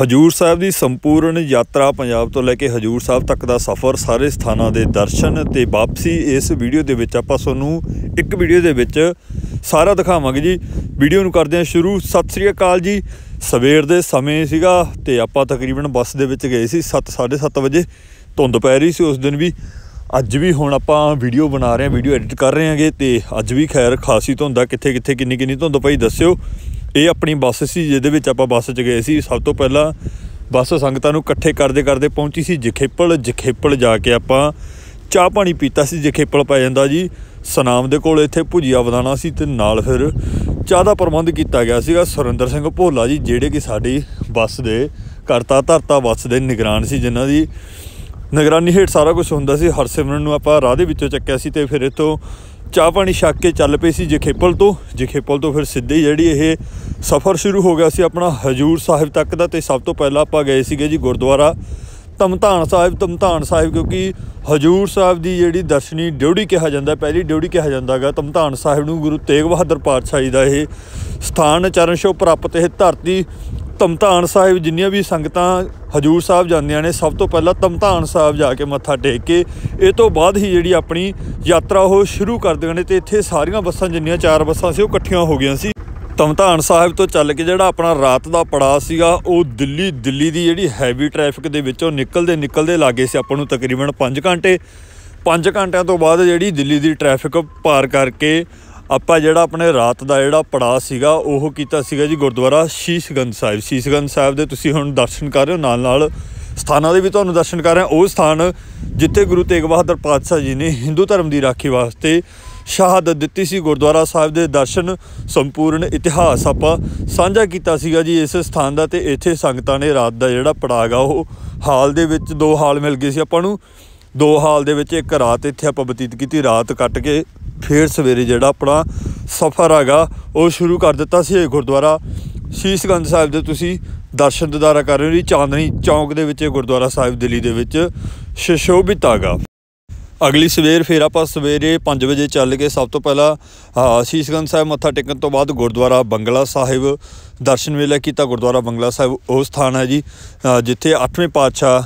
ਹਜੂਰ ਸਾਹਿਬ ਦੀ ਸੰਪੂਰਨ ਯਾਤਰਾ ਪੰਜਾਬ ਤੋਂ ਲੈ ਕੇ ਹਜੂਰ ਸਾਹਿਬ ਤੱਕ ਦਾ ਸਫ਼ਰ ਸਾਰੇ ਸਥਾਨਾਂ ਦੇ ਦਰਸ਼ਨ ਤੇ ਵਾਪਸੀ ਇਸ ਵੀਡੀਓ ਦੇ ਵਿੱਚ ਆਪਾਂ ਤੁਹਾਨੂੰ ਇੱਕ ਵੀਡੀਓ ਦੇ ਵਿੱਚ ਸਾਰਾ ਦਿਖਾਵਾਂਗੇ ਜੀ ਵੀਡੀਓ ਨੂੰ ਕਰਦੇ ਹਾਂ ਸ਼ੁਰੂ ਸਤਿ ਸ੍ਰੀ ਅਕਾਲ ਜੀ ਸਵੇਰ ਦੇ ਸਮੇਂ ਸੀਗਾ ਤੇ ਆਪਾਂ ਤਕਰੀਬਨ ਬੱਸ ਦੇ ਵਿੱਚ ਗਏ ਸੀ 7 7:30 ਵਜੇ ਧੁੰਦ ਪੈ ਰਹੀ ਸੀ ਉਸ ਦਿਨ ਵੀ ਅੱਜ ਵੀ ਹੁਣ ਆਪਾਂ ਵੀਡੀਓ ਬਣਾ ਰਹੇ ਹਾਂ ਵੀਡੀਓ ਐਡਿਟ ਕਰ ਰਹੇ ਹਾਂਗੇ ਤੇ ਅੱਜ ਵੀ ਖੈਰ ਖਾਸੀ ਧੁੰਦ ਆ ਕਿੱਥੇ ਕਿੱਥੇ ਕਿੰਨੀ ਕਿੰਨੀ ਧੁੰਦ ਪਈ ਦੱਸਿਓ ਇਹ ਆਪਣੀ ਬੱਸ ਸੀ ਜਿਹਦੇ ਵਿੱਚ ਆਪਾਂ ਬੱਸ 'ਚ ਗਏ ਸੀ ਸਭ ਤੋਂ ਪਹਿਲਾਂ ਬੱਸ ਸੰਗਤਾਂ ਨੂੰ ਇਕੱਠੇ ਕਰਦੇ ਕਰਦੇ ਪਹੁੰਚੀ ਸੀ ਜਖੇਪਲ ਜਖੇਪਲ ਜਾ ਕੇ ਆਪਾਂ ਚਾਹ ਪਾਣੀ ਪੀਤਾ ਸੀ ਜਖੇਪਲ ਪੈ ਜਾਂਦਾ ਜੀ ਸਨਾਮ ਦੇ ਕੋਲ ਇੱਥੇ ਭੁਜੀਆ ਵਧਾਣਾ ਸੀ ਤੇ ਨਾਲ ਫਿਰ ਚਾਹ ਦਾ ਪ੍ਰਬੰਧ ਕੀਤਾ ਗਿਆ ਸੀਗਾ ਸੁਰਿੰਦਰ ਸਿੰਘ ਭੋਲਾ ਜੀ ਜਿਹੜੇ ਕਿ ਸਾਡੀ ਬੱਸ ਦੇ ਕਰਤਾ ਧਰਤਾ ਬੱਸ ਦੇ ਨਿਗਰਾਨ ਸੀ ਜਿਨ੍ਹਾਂ ਦੀ ਨਿਗਰਾਨੀ ਹੇਠ ਸਾਰਾ ਕੁਝ ਹੁੰਦਾ ਸੀ ਹਰਸਿਮਰਨ ਨੂੰ ਆਪਾਂ ਰਾਹ ਦੇ ਵਿੱਚੋਂ ਚੱਕਿਆ ਸੀ ਤੇ ਫਿਰ ਇਥੋਂ ਚਾਹ ਪਾਣੀ ਛੱਕ ਕੇ ਚੱਲ ਪਏ ਸੀ ਜਖੇਪਲ ਤੋਂ ਜਖੇਪਲ ਤੋਂ ਫਿਰ ਸਿੱਧੇ ਜਿਹੜੀ ਇਹ ਸਫ਼ਰ ਸ਼ੁਰੂ ਹੋ ਗਿਆ ਸੀ ਆਪਣਾ ਹਜੂਰ ਸਾਹਿਬ ਤੱਕ ਦਾ ਤੇ ਸਭ ਤੋਂ ਪਹਿਲਾਂ ਆਪਾਂ ਗਏ ਸੀਗੇ ਜੀ ਗੁਰਦੁਆਰਾ ਤਮਤਾਨ ਸਾਹਿਬ ਤਮਤਾਨ ਸਾਹਿਬ ਕਿਉਂਕਿ ਹਜੂਰ ਸਾਹਿਬ ਦੀ ਜਿਹੜੀ ਦਰਸ਼ਨੀ ਡਿਊਟੀ ਕਿਹਾ ਜਾਂਦਾ ਪਹਿਲੀ ਡਿਊਟੀ ਕਿਹਾ ਜਾਂਦਾਗਾ ਤਮਤਾਨ ਸਾਹਿਬ ਨੂੰ ਗੁਰੂ ਤੇਗ ਬਹਾਦਰ ਪਾਤਸ਼ਾਹ ਜੀ ਦਾ ਇਹ ਸਥਾਨ ਚਰਨ ਛੋ ਪ੍ਰਾਪਤ ਇਹ ਧਰਤੀ ਤਮਤਾਨ ਸਾਹਿਬ ਜਿੰਨੀਆਂ ਵੀ ਸੰਗਤਾਂ ਹਜੂਰ ਸਾਹਿਬ ਜਾਂਦੀਆਂ ਨੇ ਸਭ ਤੋਂ ਪਹਿਲਾਂ ਤਮਤਾਨ ਸਾਹਿਬ ਜਾ ਕੇ ਮੱਥਾ ਟੇਕ ਕੇ ਇਹ ਤੋਂ ਬਾਅਦ ਹੀ ਜਿਹੜੀ ਆਪਣੀ ਯਾਤਰਾ ਉਹ ਸ਼ੁਰੂ ਕਰਦੇ ਨੇ ਤੇ ਇੱਥੇ ਸਾਰੀਆਂ ਬੱਸਾਂ ਜਿੰਨੀਆਂ ਚਾਰ ਬੱਸਾਂ ਸੀ ਉਹ ਇਕੱਠੀਆਂ ਹੋ ਗਈਆਂ ਸੀ ਤਮਤਾਨ ਸਾਹਿਬ ਤੋਂ ਚੱਲ ਕੇ ਜਿਹੜਾ ਆਪਣਾ ਰਾਤ ਦਾ ਪੜਾਅ ਸੀਗਾ ਉਹ ਦਿੱਲੀ ਦਿੱਲੀ ਦੀ ਜਿਹੜੀ ਹੈਵੀ ਟ੍ਰੈਫਿਕ ਦੇ ਵਿੱਚੋਂ ਨਿਕਲਦੇ ਨਿਕਲਦੇ ਲਾਗੇ ਸੀ ਆਪਾਂ ਨੂੰ ਤਕਰੀਬਨ 5 ਘੰਟੇ 5 ਘੰਟਿਆਂ ਤੋਂ ਬਾਅਦ ਜਿਹੜੀ ਦਿੱਲੀ ਦੀ ਟ੍ਰੈਫਿਕ ਪਾਰ ਕਰਕੇ ਆਪਾਂ ਜਿਹੜਾ ਆਪਣੇ ਰਾਤ ਦਾ ਜਿਹੜਾ ਪੜਾਅ ਸੀਗਾ ਉਹ ਕੀਤਾ ਸੀਗਾ ਜੀ ਗੁਰਦੁਆਰਾ ਸ਼ੀਸ਼ਗੰਜ ਸਾਹਿਬ ਸ਼ੀਸ਼ਗੰਜ ਸਾਹਿਬ ਦੇ ਤੁਸੀਂ ਹੁਣ ਦਰਸ਼ਨ ਕਰ ਰਹੇ ਹੋ ਨਾਲ ਨਾਲ ਸਥਾਨਾਂ ਦੇ ਵੀ ਤੁਹਾਨੂੰ ਦਰਸ਼ਨ ਕਰ ਰਹੇ ਹਾਂ ਉਹ ਸਥਾਨ ਜਿੱਥੇ ਗੁਰੂ ਤੇਗ ਬਹਾਦਰ ਪਾਤਸ਼ਾਹ ਜੀ ਨੇ ਹਿੰਦੂ ਧਰਮ ਦੀ ਰਾਖੀ ਵਾਸਤੇ ਸ਼ਹਾਦਤ ਦਿੱਤੀ ਸੀ ਗੁਰਦੁਆਰਾ ਸਾਹਿਬ ਦੇ ਦਰਸ਼ਨ ਸੰਪੂਰਨ ਇਤਿਹਾਸ ਆਪਾਂ ਸਾਂਝਾ ਕੀਤਾ ਸੀਗਾ ਜੀ ਇਸ ਸਥਾਨ ਦਾ ਤੇ ਇੱਥੇ ਸੰਗਤਾਂ ਨੇ ਰਾਤ ਦਾ ਜਿਹੜਾ ਪੜਾਗਾ ਉਹ ਹਾਲ ਦੇ ਵਿੱਚ ਦੋ ਹਾਲ ਮਿਲ ਗਏ ਸੀ ਆਪਾਂ ਨੂੰ ਦੋ ਹਾਲ ਦੇ ਵਿੱਚ ਇੱਕ ਰਾਤ ਇੱਥੇ ਆਪਾਂ ਬਤੀਤ ਕੀਤੀ ਰਾਤ ਕੱਟ ਕੇ ਫੇਰ ਸਵੇਰੇ ਜਿਹੜਾ ਆਪਣਾ ਸਫ਼ਰ ਹੈਗਾ ਉਹ ਸ਼ੁਰੂ ਕਰ ਦਿੱਤਾ ਸੀ ਇਹ ਗੁਰਦੁਆਰਾ ਸ਼ੀਸ਼ਗੰਜ ਸਾਹਿਬ ਦੇ ਤੁਸੀਂ ਦਰਸ਼ਨ ਦਿਦਾਰਾ ਕਰ ਰਹੇ ਹੋ ਜੀ ਚਾਂਦਨੀ ਚੌਂਕ ਦੇ ਵਿੱਚ ਇਹ ਗੁਰਦੁਆਰਾ ਸਾਹਿਬ ਦਿੱਲੀ ਦੇ ਵਿੱਚ ਸ਼ਸ਼ੋਭਿਤ ਹੈਗਾ ਅਗਲੀ ਸਵੇਰ ਫਿਰ ਆਪਾਂ ਸਵੇਰੇ 5 ਵਜੇ ਚੱਲ ਕੇ ਸਭ ਤੋਂ ਪਹਿਲਾਂ ਸ਼ੀਸ਼ਗੰਜ ਸਾਹਿਬ ਮੱਥਾ ਟੇਕਣ ਤੋਂ ਬਾਅਦ ਗੁਰਦੁਆਰਾ ਬੰਗਲਾ ਸਾਹਿਬ ਦਰਸ਼ਨ ਵੇਲੇ ਕੀਤਾ ਗੁਰਦੁਆਰਾ ਬੰਗਲਾ ਸਾਹਿਬ ਉਹ ਸਥਾਨ ਹੈ ਜੀ ਜਿੱਥੇ 8ਵੇਂ ਪਾਤਸ਼ਾਹ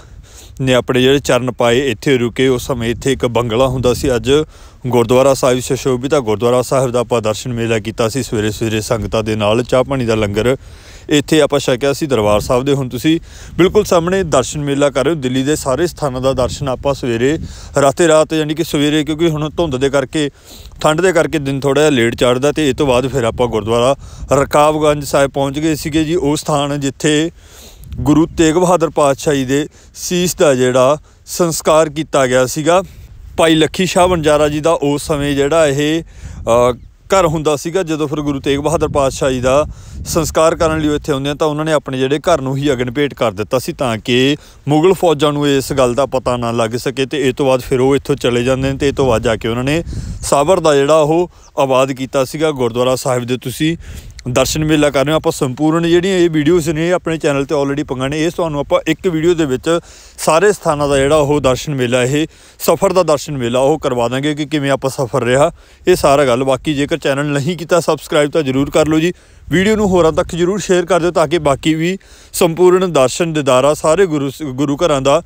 ਨੇ ਆਪਣੇ ਜਿਹੜੇ ਚਰਨ ਪਾਏ ਇੱਥੇ ਰੁਕੇ ਉਸ ਸਮੇਂ ਇੱਥੇ ਇੱਕ ਬੰਗਲਾ ਹੁੰਦਾ ਸੀ ਅੱਜ ਗੁਰਦੁਆਰਾ ਸਾਹਿਬ ਦਾ ਗੁਰਦੁਆਰਾ ਸਾਹਿਬ ਦਾ ਆਪਾਂ ਦਰਸ਼ਨ ਮੇਲਾ ਕੀਤਾ ਸੀ ਸਵੇਰੇ ਸਵੇਰੇ ਸੰਗਤਾਂ ਦੇ ਨਾਲ ਚਾਹ ਪਾਣੀ ਦਾ ਲੰਗਰ ਇੱਥੇ ਆਪਾਂ ਛਕਿਆ ਸੀ ਦਰਬਾਰ ਸਾਹਿਬ ਦੇ ਹੁਣ ਤੁਸੀਂ ਬਿਲਕੁਲ ਸਾਹਮਣੇ ਦਰਸ਼ਨ ਮੇਲਾ ਕਰ ਰਹੇ ਹੋ ਦਿੱਲੀ ਦੇ ਸਾਰੇ ਸਥਾਨਾਂ ਦਾ ਦਰਸ਼ਨ ਆਪਾਂ ਸਵੇਰੇ ਰਾਤੇ ਰਾਤ ਯਾਨੀ ਕਿ ਸਵੇਰੇ ਕਿਉਂਕਿ ਹੁਣ ਧੁੰਦ ਦੇ ਕਰਕੇ ਠੰਡ ਦੇ ਕਰਕੇ ਦਿਨ ਥੋੜਾ ਜਿਹਾ ਲੇਟ ਚੜਦਾ ਤੇ ਇਹ ਤੋਂ ਬਾਅਦ ਫਿਰ ਆਪਾਂ ਗੁਰਦੁਆਰਾ ਰਕਾਬਗੰਜ ਸਾਹਿਬ ਪਹੁੰਚ ਗਏ ਸੀਗੇ ਜੀ ਉਹ ਸਥਾਨ ਜਿੱਥੇ ਗੁਰੂ ਤੇਗ ਬਹਾਦਰ ਪਾਤਸ਼ਾਹ ਜੀ ਦੇ ਸੀਸ ਦਾ ਜਿਹੜਾ ਸੰਸਕਾਰ ਕੀਤਾ ਗਿਆ ਸੀਗਾ ਭਾਈ ਲੱਖੀ ਸ਼ਾਹ ਵਣਜਾਰਾ ਜੀ ਦਾ ਉਸ ਸਮੇਂ ਜਿਹੜਾ ਇਹ ਘਰ ਹੁੰਦਾ ਸੀਗਾ ਜਦੋਂ ਫਿਰ ਗੁਰੂ ਤੇਗ ਬਹਾਦਰ ਪਾਤਸ਼ਾਹ ਜੀ ਦਾ ਸੰਸਕਾਰ ਕਰਨ ਲਈ ਇੱਥੇ ਆਉਂਦੇ ਆ ਤਾਂ ਉਹਨਾਂ ਨੇ ਆਪਣੇ ਜਿਹੜੇ ਘਰ ਨੂੰ ਹੀ ਅਗਨ ਭੇਟ ਕਰ ਦਿੱਤਾ ਸੀ ਤਾਂ ਕਿ ਮੁਗਲ ਫੌਜਾਂ ਨੂੰ ਇਸ ਗੱਲ ਦਾ ਪਤਾ ਨਾ ਲੱਗ ਸਕੇ ਤੇ ਇਹ ਤੋਂ ਬਾਅਦ ਫਿਰ ਉਹ ਇੱਥੋਂ ਚਲੇ ਜਾਂਦੇ ਨੇ ਤੇ ਇਹ ਤੋਂ ਬਾਅਦ ਜਾ ਕੇ ਉਹਨਾਂ ਨੇ ਸਾਬਰ ਦਾ ਜਿਹੜਾ ਉਹ ਆਬਾਦ ਕੀਤਾ ਸੀਗਾ ਗੁਰਦੁਆਰਾ ਸਾਹਿਬ ਦੇ ਤੁਸੀਂ ਦਰਸ਼ਨ ਮੇਲਾ ਕਰ ਰਹੇ ਆਪਾਂ ਸੰਪੂਰਨ ਜਿਹੜੀਆਂ ਇਹ ਵੀਡੀਓਸ ਨੇ ਆਪਣੇ ਚੈਨਲ ਤੇ ਆਲਰੇਡੀ ਪੰਗਾ ਨੇ ਇਹ ਤੁਹਾਨੂੰ ਆਪਾਂ ਇੱਕ ਵੀਡੀਓ ਦੇ ਵਿੱਚ ਸਾਰੇ ਸਥਾਨਾਂ ਦਾ ਜਿਹੜਾ ਉਹ ਦਰਸ਼ਨ ਮੇਲਾ ਇਹ ਸਫ਼ਰ ਦਾ ਦਰਸ਼ਨ ਮੇਲਾ ਉਹ ਕਰਵਾ ਦਾਂਗੇ ਕਿ ਕਿਵੇਂ ਆਪਾਂ ਸਫ਼ਰ ਰਿਹਾ ਇਹ ਸਾਰਾ ਗੱਲ ਬਾਕੀ ਜੇਕਰ ਚੈਨਲ ਨਹੀਂ ਕੀਤਾ ਸਬਸਕ੍ਰਾਈਬ ਤਾਂ ਜਰੂਰ ਕਰ ਲਓ ਜੀ ਵੀਡੀਓ ਨੂੰ ਹੋਰਾਂ ਤੱਕ ਜਰੂਰ ਸ਼ੇਅਰ ਕਰ ਦਿਓ ਤਾਂ ਕਿ ਬਾਕੀ ਵੀ ਸੰਪੂਰਨ ਦਰਸ਼ਨ ਦਿਦਾਰਾ ਸਾਰੇ ਗੁਰੂ ਘਰਾਂ ਦਾ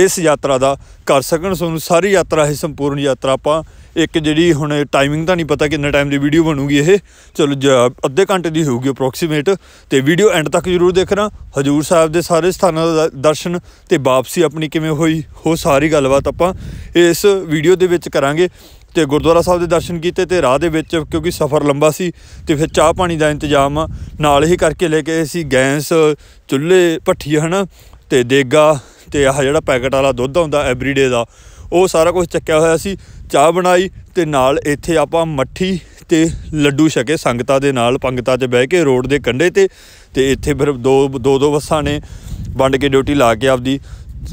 ਇਸ ਯਾਤਰਾ ਦਾ ਕਰ ਸਕਣ ਤੁਹਾਨੂੰ ਸਾਰੀ ਯਾਤਰਾ ਇਹ ਸੰਪੂਰਨ ਯਾਤਰਾ ਆਪਾਂ ਇੱਕ ਜਿਹੜੀ ਹੁਣ ਟਾਈਮਿੰਗ ਤਾਂ ਨਹੀਂ ਪਤਾ ਕਿੰਨਾ ਟਾਈਮ ਦੀ ਵੀਡੀਓ ਬਣੂਗੀ ਇਹ ਚਲੋ ਅੱਧੇ ਘੰਟੇ ਦੀ ਹੋਊਗੀ ਅਪਰੋਕਸੀਮੇਟ ਤੇ ਵੀਡੀਓ ਐਂਡ ਤੱਕ ਜ਼ਰੂਰ ਦੇਖਣਾ ਹਜੂਰ ਸਾਹਿਬ ਦੇ ਸਾਰੇ ਸਥਾਨਾਂ ਦਾ ਦਰਸ਼ਨ ਤੇ ਵਾਪਸੀ ਆਪਣੀ ਕਿਵੇਂ ਹੋਈ ਉਹ ਸਾਰੀ ਗੱਲਬਾਤ ਆਪਾਂ ਇਸ ਵੀਡੀਓ ਦੇ ਵਿੱਚ ਕਰਾਂਗੇ ਤੇ ਗੁਰਦੁਆਰਾ ਸਾਹਿਬ ਦੇ ਦਰਸ਼ਨ ਕੀਤੇ ਤੇ ਰਾਹ ਦੇ ਵਿੱਚ ਕਿਉਂਕਿ ਸਫ਼ਰ ਲੰਬਾ ਸੀ ਤੇ ਫਿਰ ਚਾਹ ਪਾਣੀ ਦਾ ਇੰਤਜ਼ਾਮ ਨਾਲ ਹੀ ਕਰਕੇ ਲੈ ਕੇ ਸੀ ਗੈਂਸ ਚੁੱਲ੍ਹੇ ਭੱਠੀ ਹਨ ਤੇ ਦੇਗਾ ਤੇ ਆਹ ਜਿਹੜਾ ਪੈਕਟ ਵਾਲਾ ਦੁੱਧ ਆਉਂਦਾ ਐਵਰੀਡੇ ਦਾ ਉਹ ਸਾਰਾ ਕੁਝ ਚੱਕਿਆ ਹੋਇਆ ਸੀ ਚਾਹ ਬਣਾਈ ਤੇ ਨਾਲ ਇੱਥੇ ਆਪਾਂ ਮੱਠੀ ਤੇ ਲੱਡੂ ਛਕੇ ਸੰਗਤਾ ਦੇ ਨਾਲ ਪੰਗਤਾ 'ਚ ਬਹਿ ਕੇ ਰੋਡ ਦੇ ਕੰਢੇ ਤੇ ਤੇ ਇੱਥੇ ਫਿਰ ਦੋ ਦੋ ਦੋ ਵਸਾਂ ਨੇ ਵੰਡ ਕੇ ਡਿਊਟੀ ਲਾ ਕੇ ਆਪਦੀ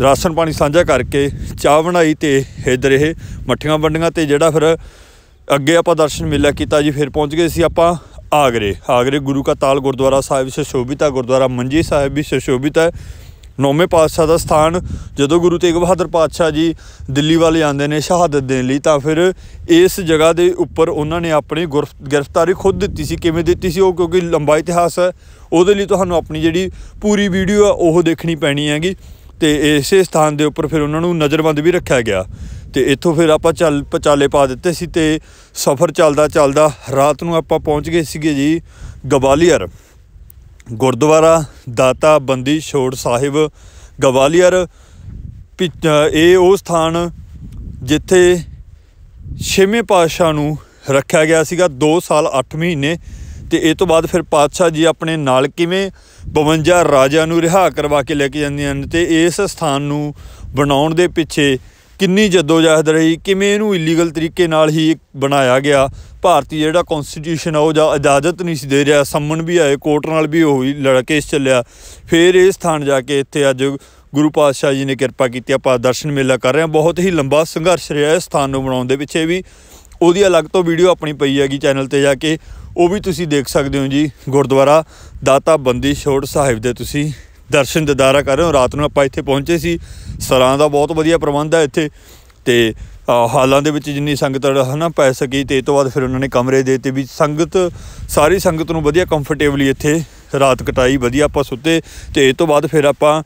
ਰਾਸ਼ਨ ਪਾਣੀ ਸਾਂਝਾ ਕਰਕੇ ਚਾਹ ਬਣਾਈ ਤੇ ਇਧਰ ਇਹ ਮੱਠੀਆਂ ਵੰਡੀਆਂ ਤੇ ਜਿਹੜਾ ਫਿਰ ਅੱਗੇ ਆਪਾਂ ਦਰਸ਼ਨ ਮੇਲਾ ਕੀਤਾ ਜੀ ਫਿਰ ਪਹੁੰਚ ਗਏ ਸੀ ਆਪਾਂ ਆਗਰੇ ਆਗਰੇ ਗੁਰੂ ਕਾ ਤਾਲ ਗੁਰਦੁਆਰਾ ਸਾਹਿਬ ਸੇ ਸ਼ੋਭਿਤਾ ਗੁਰਦੁਆਰਾ ਮੰਜੀ ਸਾਹਿਬ ਵੀ ਸ਼ੋਭਿਤ ਹੈ ਨੌਵੇਂ ਪਾਤਸ਼ਾਹ ਦਾ ਸਥਾਨ ਜਦੋਂ ਗੁਰੂ ਤੇਗ ਬਹਾਦਰ ਪਾਤਸ਼ਾਹ ਜੀ ਦਿੱਲੀ ਵੱਲ ਜਾਂਦੇ ਨੇ ਸ਼ਹਾਦਤ ਦੇਣ ਲਈ ਤਾਂ ਫਿਰ ਇਸ ਜਗ੍ਹਾ ਦੇ ਉੱਪਰ ਉਹਨਾਂ ਨੇ ਆਪਣੀ ਗ੍ਰਿਫਤਾਰੀ ਖੁਦ ਦਿੱਤੀ ਸੀ ਕਿਵੇਂ ਦਿੱਤੀ ਸੀ ਉਹ ਕਿਉਂਕਿ ਲੰਬਾ ਇਤਿਹਾਸ ਹੈ ਉਹਦੇ ਲਈ ਤੁਹਾਨੂੰ ਆਪਣੀ ਜਿਹੜੀ ਪੂਰੀ ਵੀਡੀਓ ਆ ਉਹ ਦੇਖਣੀ ਪੈਣੀ ਹੈਗੀ ਤੇ ਇਸੇ ਸਥਾਨ ਦੇ ਉੱਪਰ ਫਿਰ ਉਹਨਾਂ ਨੂੰ ਨਜ਼ਰਬੰਦ ਵੀ ਰੱਖਿਆ ਗਿਆ ਤੇ ਇੱਥੋਂ ਫਿਰ ਆਪਾਂ ਚੱਲ ਪਚਾਲੇ ਪਾ ਦਿੱਤੇ ਸੀ ਤੇ ਸਫ਼ਰ ਚੱਲਦਾ ਚੱਲਦਾ ਰਾਤ ਨੂੰ ਆਪਾਂ ਪਹੁੰਚ ਗਏ ਸੀਗੇ ਜੀ ਗਵਾਲੀਅਰ ਗੁਰਦੁਆਰਾ ਦਾਤਾ ਬੰਦੀ ਛੋੜ ਸਾਹਿਬ ਗਵਾਲੀਅਰ ਇਹ ਉਹ ਸਥਾਨ ਜਿੱਥੇ ਛੇਵੇਂ ਪਾਤਸ਼ਾਹ ਨੂੰ ਰੱਖਿਆ ਗਿਆ ਸੀਗਾ 2 ਸਾਲ 8 ਮਹੀਨੇ ਤੇ ਇਹ ਤੋਂ ਬਾਅਦ ਫਿਰ ਪਾਤਸ਼ਾਹ ਜੀ ਆਪਣੇ ਨਾਲ ਕਿਵੇਂ 52 ਰਾਜਿਆਂ ਨੂੰ ਰਿਹਾ ਕਰਵਾ ਕੇ ਲੈ ਕੇ ਜਾਂਦੇ ਹਨ ਤੇ ਇਸ ਸਥਾਨ ਨੂੰ ਬਣਾਉਣ ਦੇ ਪਿੱਛੇ ਕਿੰਨੀ ਜਦੋਜਹਿਦ ਰਹੀ ਕਿਵੇਂ ਇਹਨੂੰ ਇਲੀਗਲ ਤਰੀਕੇ ਨਾਲ ਹੀ ਬਣਾਇਆ ਗਿਆ ਭਾਰਤੀ ਜਿਹੜਾ ਕਨਸਟੀਟਿਊਸ਼ਨ ਆ ਉਹ ਇਜਾਜ਼ਤ ਨਹੀਂ ਸੀ ਦੇ ਰਿਹਾ ਸੰਮਨ ਵੀ ਆਏ ਕੋਰਟ ਨਾਲ ਵੀ ਹੋਈ ਲੜਾ ਇਸ ਚੱਲਿਆ ਫਿਰ ਇਸ ਥਾਣ ਜਾ ਕੇ ਇੱਥੇ ਅੱਜ ਗੁਰੂ ਪਾਤਸ਼ਾਹ ਜੀ ਨੇ ਕਿਰਪਾ ਕੀਤੀ ਆਪਾਂ ਦਰਸ਼ਨ ਮੇਲਾ ਕਰ ਰਹੇ ਹਾਂ ਬਹੁਤ ਹੀ ਲੰਬਾ ਸੰਘਰਸ਼ ਰਿਹਾ ਇਸ ਥਾਨ ਨੂੰ ਬਣਾਉਣ ਦੇ ਪਿੱਛੇ ਵੀ ਉਹਦੀ ਅਲੱਗ ਤੋਂ ਵੀਡੀਓ ਆਪਣੀ ਪਈ ਹੈਗੀ ਚੈਨਲ ਤੇ ਜਾ ਕੇ ਉਹ ਵੀ ਤੁਸੀਂ ਦੇਖ ਸਕਦੇ ਹੋ ਜੀ ਗੁਰਦੁਆਰਾ ਦਾਤਾ ਬੰਦੀ ਛੋੜ ਸਾਹਿਬ ਦੇ ਤੁਸੀਂ ਦਰਸ਼ਨ ਦਿਦਾਰਾ ਕਰ ਰਹੇ ਹੋ ਰਾਤ ਨੂੰ ਆਪਾਂ ਇੱਥੇ ਪਹੁੰਚੇ ਸੀ ਸਰਾਂ ਦਾ ਬਹੁਤ ਵਧੀਆ ਪ੍ਰਬੰਧ ਹੈ ਇੱਥੇ ਤੇ ਹਾਲਾਂ ਦੇ ਵਿੱਚ ਜਿੰਨੀ ਸੰਗਤ ਹਨਾ ਪੈ ਸਕੀ ਤੇ ਇਹ ਤੋਂ ਬਾਅਦ ਫਿਰ ਉਹਨਾਂ ਨੇ ਕਮਰੇ ਦੇ ਤੇ ਵੀ ਸੰਗਤ ਸਾਰੀ ਸੰਗਤ ਨੂੰ ਵਧੀਆ ਕੰਫਰਟੇਬਲੀ ਇੱਥੇ ਰਾਤ ਕਟਾਈ ਵਧੀਆ ਆਪਾਂ ਸੁੱਤੇ ਤੇ ਇਸ ਤੋਂ ਬਾਅਦ ਫਿਰ ਆਪਾਂ